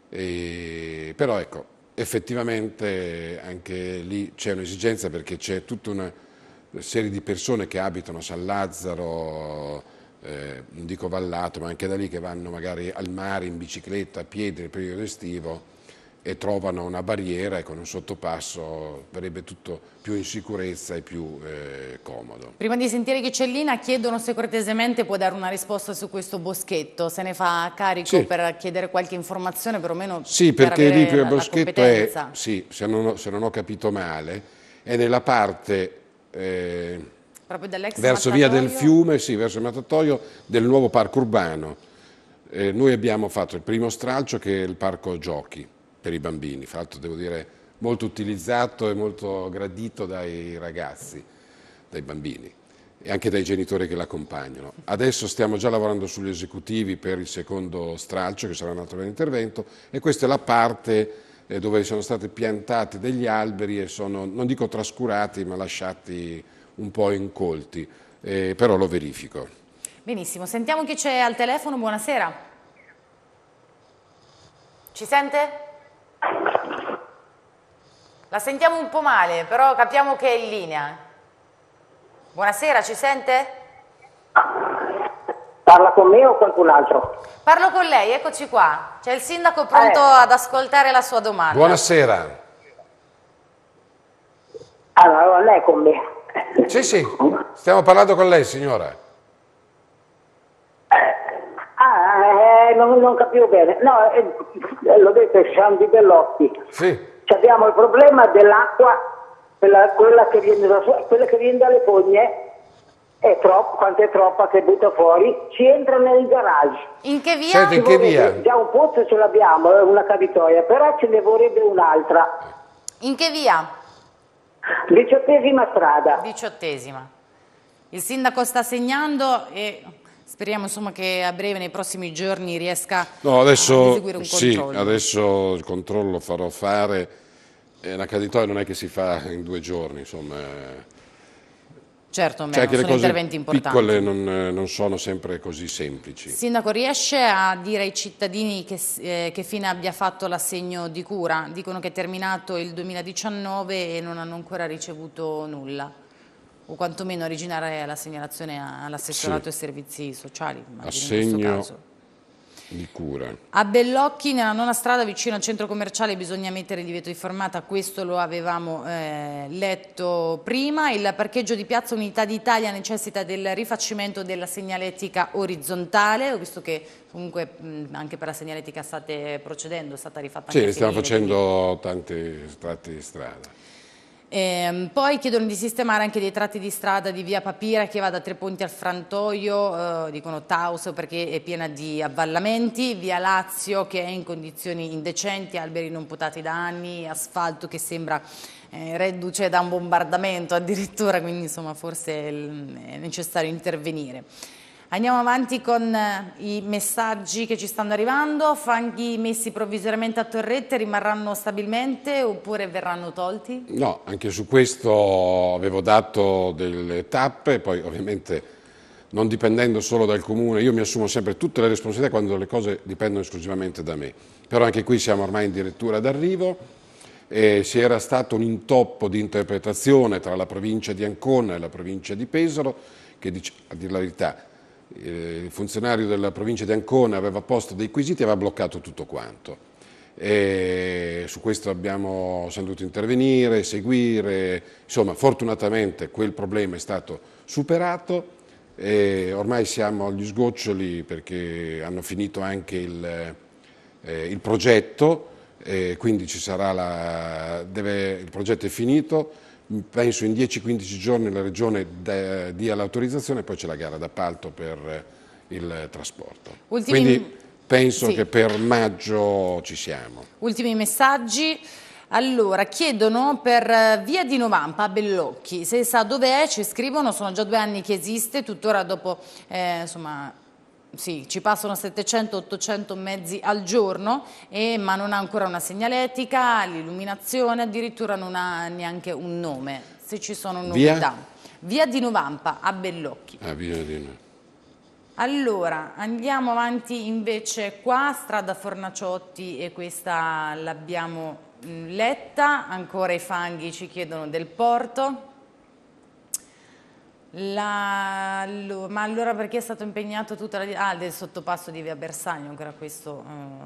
e, però ecco, effettivamente anche lì c'è un'esigenza perché c'è tutta una serie di persone che abitano San Lazzaro, eh, non dico vallato, ma anche da lì che vanno magari al mare in bicicletta, a piedi nel periodo estivo e trovano una barriera e con un sottopasso verrebbe tutto più in sicurezza e più eh, comodo. Prima di sentire Ghicellina chiedono se cortesemente può dare una risposta su questo boschetto, se ne fa carico sì. per chiedere qualche informazione perlomeno Sì, per perché lì il boschetto è, sì, se non, ho, se non ho capito male, è nella parte eh, verso Via del Fiume, sì, verso il Mattatoio del nuovo parco urbano. Eh, noi abbiamo fatto il primo stralcio che è il parco giochi per i bambini, fra l'altro devo dire molto utilizzato e molto gradito dai ragazzi, dai bambini e anche dai genitori che l'accompagnano. Adesso stiamo già lavorando sugli esecutivi per il secondo stralcio che sarà un altro intervento e questa è la parte eh, dove sono stati piantati degli alberi e sono, non dico trascurati, ma lasciati un po' incolti, eh, però lo verifico. Benissimo, sentiamo chi c'è al telefono, buonasera. Ci sente? La sentiamo un po' male, però capiamo che è in linea. Buonasera, ci sente? Parla con me o qualcun altro? Parlo con lei, eccoci qua. C'è il sindaco pronto eh. ad ascoltare la sua domanda. Buonasera. Allora, lei con me. Sì, sì, stiamo parlando con lei, signora. Eh, ah, eh, non, non, capivo bene. No, eh, l'ho detto, Sciandi Bellotti. Sì. Abbiamo il problema dell'acqua, quella, quella, quella che viene dalle fogne, è troppo, quanto è troppa che butta fuori, ci entra nel garage. In che via? Senti, in che via? Già un pozzo ce l'abbiamo, eh, una cavitoia, però ce ne vorrebbe un'altra. In che via? Diciottesima strada. Diciottesima. Il sindaco sta segnando e Speriamo insomma, che a breve, nei prossimi giorni, riesca no, adesso, a eseguire un controllo. Sì, adesso il controllo farò fare. Eh, la caditoia non è che si fa in due giorni, insomma. Eh. Certo, meno, cioè che le cose piccole non, eh, non, sono sempre così semplici. Sindaco, riesce a dire ai cittadini che, eh, che fine abbia fatto l'assegno di cura? Dicono che è terminato il 2019 e non hanno ancora ricevuto nulla, o quantomeno originare la segnalazione all'assessorato sì. ai servizi sociali. Assegno Licura. A Bellocchi, nella nona strada vicino al centro commerciale, bisogna mettere il divieto di fermata, questo lo avevamo eh, letto prima. Il parcheggio di Piazza Unità d'Italia necessita del rifacimento della segnaletica orizzontale, ho visto che comunque mh, anche per la segnaletica state procedendo, è stata rifatta sì, anche Sì, stiamo facendo tanti tratti di strada. Ehm, poi chiedono di sistemare anche dei tratti di strada di via Papira che va da Tre Ponti al Frantoio, eh, dicono Tauso perché è piena di avvallamenti, via Lazio che è in condizioni indecenti, alberi non potati da anni, asfalto che sembra eh, reduce da un bombardamento addirittura, quindi insomma forse è necessario intervenire. Andiamo avanti con eh, i messaggi che ci stanno arrivando. Fanghi messi provvisoriamente a torrette rimarranno stabilmente oppure verranno tolti? No, anche su questo avevo dato delle tappe, poi ovviamente non dipendendo solo dal comune, io mi assumo sempre tutte le responsabilità quando le cose dipendono esclusivamente da me. Però anche qui siamo ormai in direttura d'arrivo. Eh, si era stato un intoppo di interpretazione tra la provincia di Ancona e la provincia di Pesaro, che dice, a dire la verità eh, il funzionario della provincia di Ancona aveva posto dei quesiti e aveva bloccato tutto quanto. E su questo abbiamo dovuto intervenire, seguire, insomma fortunatamente quel problema è stato superato e ormai siamo agli sgoccioli perché hanno finito anche il, eh, il progetto, e quindi deve, il progetto è finito, penso in 10-15 giorni la Regione dia l'autorizzazione e poi c'è la gara d'appalto per eh, il trasporto. Ultimi... Quindi penso sì. che per maggio ci siamo. Ultimi messaggi. Allora, chiedono per eh, via di Novampa a Bellocchi, se sa dove è, ci scrivono, sono già due anni che esiste, tuttora dopo eh, insomma, sì, ci passano 700-800 mezzi al giorno, eh, ma non ha ancora una segnaletica, l'illuminazione, addirittura non ha neanche un nome, se ci sono novità. Via, via di Novampa, a Bellocchi. A ah, via Ah, allora, andiamo avanti invece qua, strada Fornaciotti e questa l'abbiamo mm, letta, ancora i fanghi ci chiedono del porto. La, lo, ma allora perché è stato impegnato tutta la... Ah, del sottopasso di via Bersagno, ancora questo,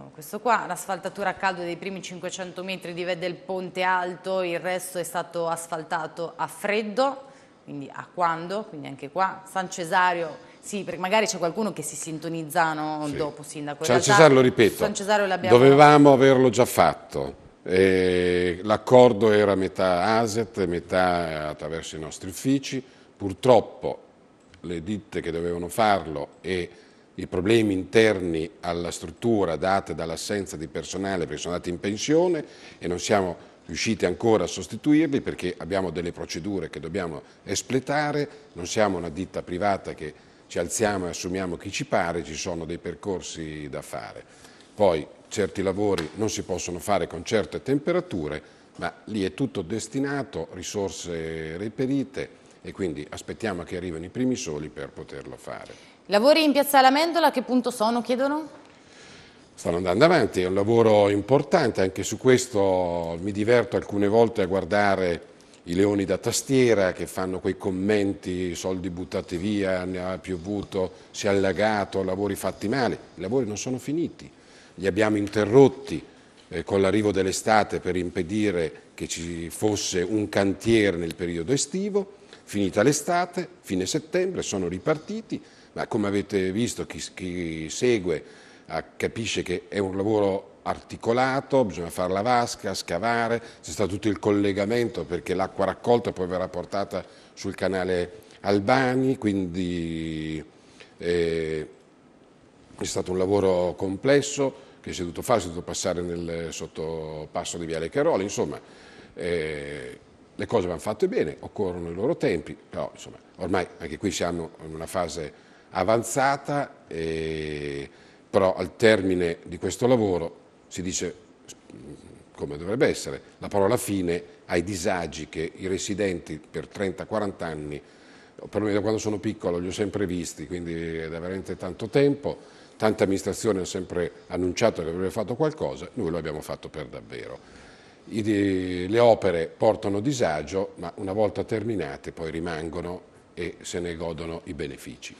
eh, questo qua. L'asfaltatura a caldo dei primi 500 metri di via del Ponte Alto, il resto è stato asfaltato a freddo, quindi a quando, quindi anche qua. San Cesario, sì, perché magari c'è qualcuno che si sintonizza no, sì. dopo, Sindaco. San Cesario, lo ripeto, San Cesario dovevamo averlo già fatto. L'accordo era metà ASET, metà attraverso i nostri uffici Purtroppo le ditte che dovevano farlo e i problemi interni alla struttura date dall'assenza di personale perché sono andati in pensione e non siamo riusciti ancora a sostituirli perché abbiamo delle procedure che dobbiamo espletare, non siamo una ditta privata che ci alziamo e assumiamo chi ci pare, ci sono dei percorsi da fare. Poi certi lavori non si possono fare con certe temperature, ma lì è tutto destinato, risorse reperite, e quindi aspettiamo che arrivino i primi soli per poterlo fare. Lavori in Piazza Lamendola, a che punto sono, chiedono? stanno andando avanti, è un lavoro importante, anche su questo mi diverto alcune volte a guardare i leoni da tastiera che fanno quei commenti, soldi buttati via, ne ha piovuto, si è allagato, lavori fatti male, i lavori non sono finiti, li abbiamo interrotti eh, con l'arrivo dell'estate per impedire che ci fosse un cantiere nel periodo estivo, Finita l'estate, fine settembre, sono ripartiti, ma come avete visto chi, chi segue ah, capisce che è un lavoro articolato, bisogna fare la vasca, scavare, c'è stato tutto il collegamento perché l'acqua raccolta poi verrà portata sul canale Albani, quindi eh, è stato un lavoro complesso che si è dovuto fare, si è dovuto passare nel sottopasso di Viale Caroli, insomma eh, le cose vanno fatte bene, occorrono i loro tempi, però insomma, ormai anche qui siamo in una fase avanzata, e, però al termine di questo lavoro si dice, come dovrebbe essere, la parola fine ai disagi che i residenti per 30-40 anni, perlomeno da quando sono piccolo li ho sempre visti, quindi è da veramente tanto tempo, tante amministrazioni hanno sempre annunciato che avrebbero fatto qualcosa, noi lo abbiamo fatto per davvero le opere portano disagio, ma una volta terminate poi rimangono e se ne godono i benefici.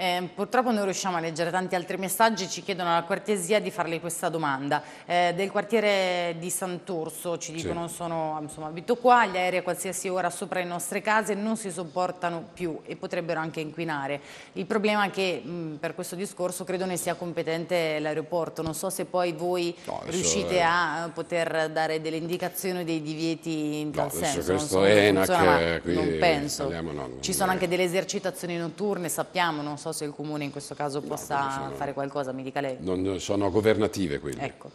Eh, purtroppo non riusciamo a leggere tanti altri messaggi, ci chiedono la cortesia di farle questa domanda. Eh, del quartiere di Sant'Urso ci dicono sì. sono insomma, abito qua, gli aerei a qualsiasi ora sopra le nostre case non si sopportano più e potrebbero anche inquinare. Il problema è che mh, per questo discorso credo ne sia competente l'aeroporto, non so se poi voi no, riuscite è... Eh, a poter dare delle indicazioni o dei divieti in tal no, senso. Non, so, ENAC, funziona, eh, non penso. Parliamo, no, non Ci sono è... anche delle esercitazioni notturne, sappiamo, non so so se il Comune in questo caso possa no, sono, fare qualcosa, mi dica lei. Non, sono governative quelle. Ecco.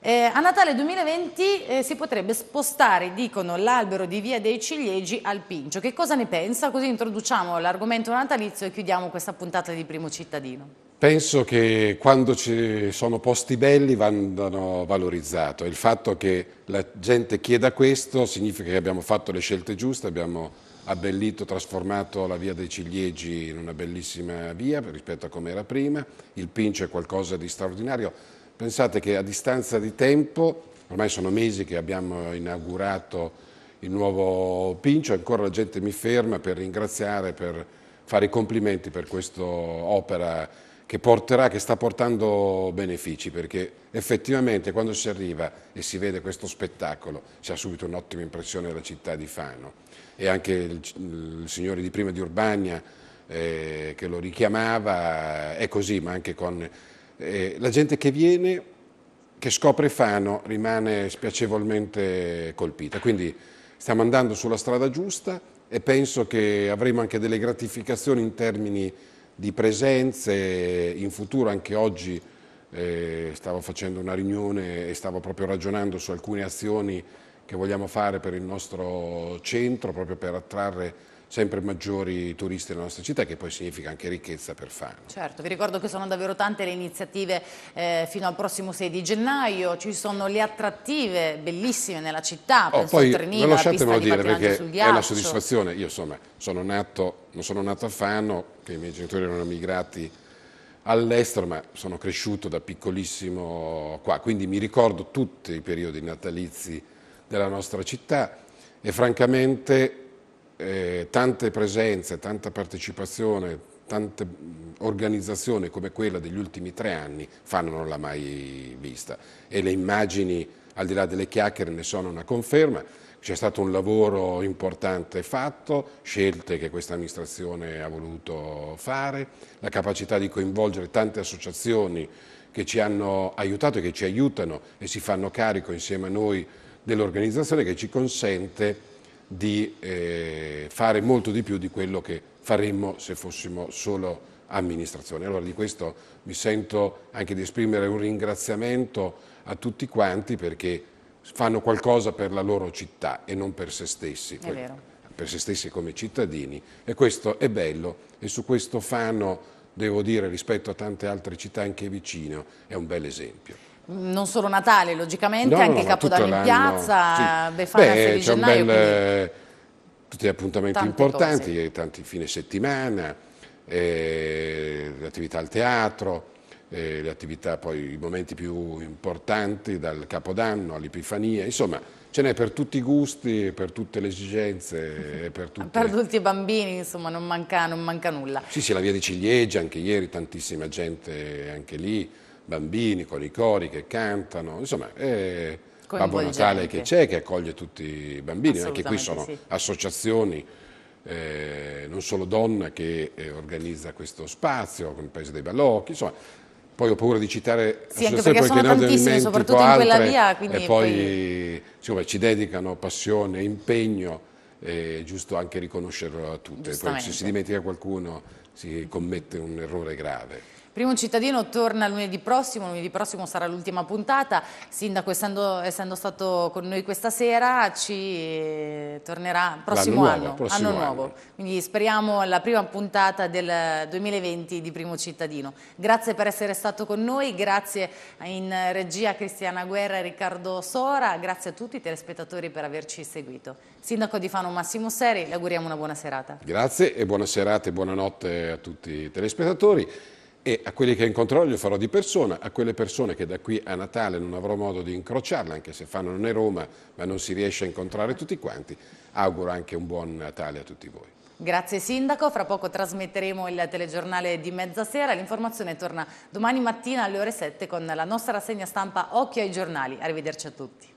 Eh, a Natale 2020 eh, si potrebbe spostare, dicono, l'albero di Via dei Ciliegi al Pincio. Che cosa ne pensa? Così introduciamo l'argomento natalizio e chiudiamo questa puntata di Primo Cittadino. Penso che quando ci sono posti belli vanno valorizzati. Il fatto che la gente chieda questo significa che abbiamo fatto le scelte giuste, abbiamo abbellito, trasformato la via dei Ciliegi in una bellissima via rispetto a come era prima, il Pincio è qualcosa di straordinario. Pensate che a distanza di tempo, ormai sono mesi che abbiamo inaugurato il nuovo Pincio, ancora la gente mi ferma per ringraziare, per fare i complimenti per questa opera che, porterà, che sta portando benefici, perché effettivamente quando si arriva e si vede questo spettacolo si ha subito un'ottima impressione della città di Fano e anche il, il signore di prima di Urbania eh, che lo richiamava, è così, ma anche con eh, la gente che viene, che scopre Fano, rimane spiacevolmente colpita. Quindi stiamo andando sulla strada giusta e penso che avremo anche delle gratificazioni in termini di presenze, in futuro anche oggi eh, stavo facendo una riunione e stavo proprio ragionando su alcune azioni che vogliamo fare per il nostro centro, proprio per attrarre sempre maggiori turisti nella nostra città che poi significa anche ricchezza per Fano. Certo, vi ricordo che sono davvero tante le iniziative eh, fino al prossimo 6 di gennaio, ci sono le attrattive bellissime nella città, oh, penso poi, a Trenino, la pista di dire, perché è la soddisfazione, io insomma sono nato, non sono nato a Fano, i miei genitori erano emigrati all'estero, ma sono cresciuto da piccolissimo qua, quindi mi ricordo tutti i periodi natalizi della nostra città e francamente eh, tante presenze, tanta partecipazione, tante mm, organizzazioni come quella degli ultimi tre anni fanno non l'ha mai vista e le immagini al di là delle chiacchiere ne sono una conferma c'è stato un lavoro importante fatto, scelte che questa amministrazione ha voluto fare, la capacità di coinvolgere tante associazioni che ci hanno aiutato e che ci aiutano e si fanno carico insieme a noi dell'organizzazione che ci consente di eh, fare molto di più di quello che faremmo se fossimo solo amministrazione. Allora di questo mi sento anche di esprimere un ringraziamento a tutti quanti perché fanno qualcosa per la loro città e non per se stessi. Per se stessi come cittadini e questo è bello e su questo fanno, devo dire, rispetto a tante altre città anche vicino, è un bel esempio non solo Natale, logicamente, no, anche no, Capodanno in piazza, sì. Befana Beh, c'è un gennaio, bel, tutti gli appuntamenti importanti, cose. tanti fine settimana, eh, le attività al teatro, eh, le attività poi, i momenti più importanti dal Capodanno all'Epifania, insomma ce n'è per tutti i gusti, per tutte le esigenze. Per, tutte... per adulti e bambini, insomma, non manca, non manca nulla. Sì, sì, la via di Ciliegia, anche ieri tantissima gente anche lì bambini con i cori che cantano, insomma è Babbo Natale che c'è, che accoglie tutti i bambini, anche qui sono sì. associazioni, eh, non solo donna che eh, organizza questo spazio con il Paese dei Balocchi, insomma poi ho paura di citare sì, anche perché sono tantissime, soprattutto in quella via. Quindi, e poi, poi... Insomma, ci dedicano passione, impegno, è giusto anche riconoscerlo a tutte. Poi se si dimentica qualcuno si commette un errore grave. Primo cittadino torna lunedì prossimo, lunedì prossimo sarà l'ultima puntata, Sindaco essendo, essendo, stato con noi questa sera ci eh, tornerà prossimo nuovo, anno, prossimo anno nuovo, quindi speriamo la prima puntata del 2020 di Primo cittadino. Grazie per essere stato con noi, grazie in regia Cristiana Guerra e Riccardo Sora, grazie a tutti i telespettatori per averci seguito. Sindaco di Fano Massimo Seri, le auguriamo una buona serata. Grazie e buona serata e buonanotte a tutti i telespettatori e a quelli che incontrerò li farò di persona, a quelle persone che da qui a Natale non avrò modo di incrociarle, anche se fanno non è Roma, ma non si riesce a incontrare tutti quanti, auguro anche un buon Natale a tutti voi. Grazie Sindaco, fra poco trasmetteremo il telegiornale di mezzasera, l'informazione torna domani mattina alle ore 7 con la nostra rassegna stampa Occhio ai giornali. Arrivederci a tutti.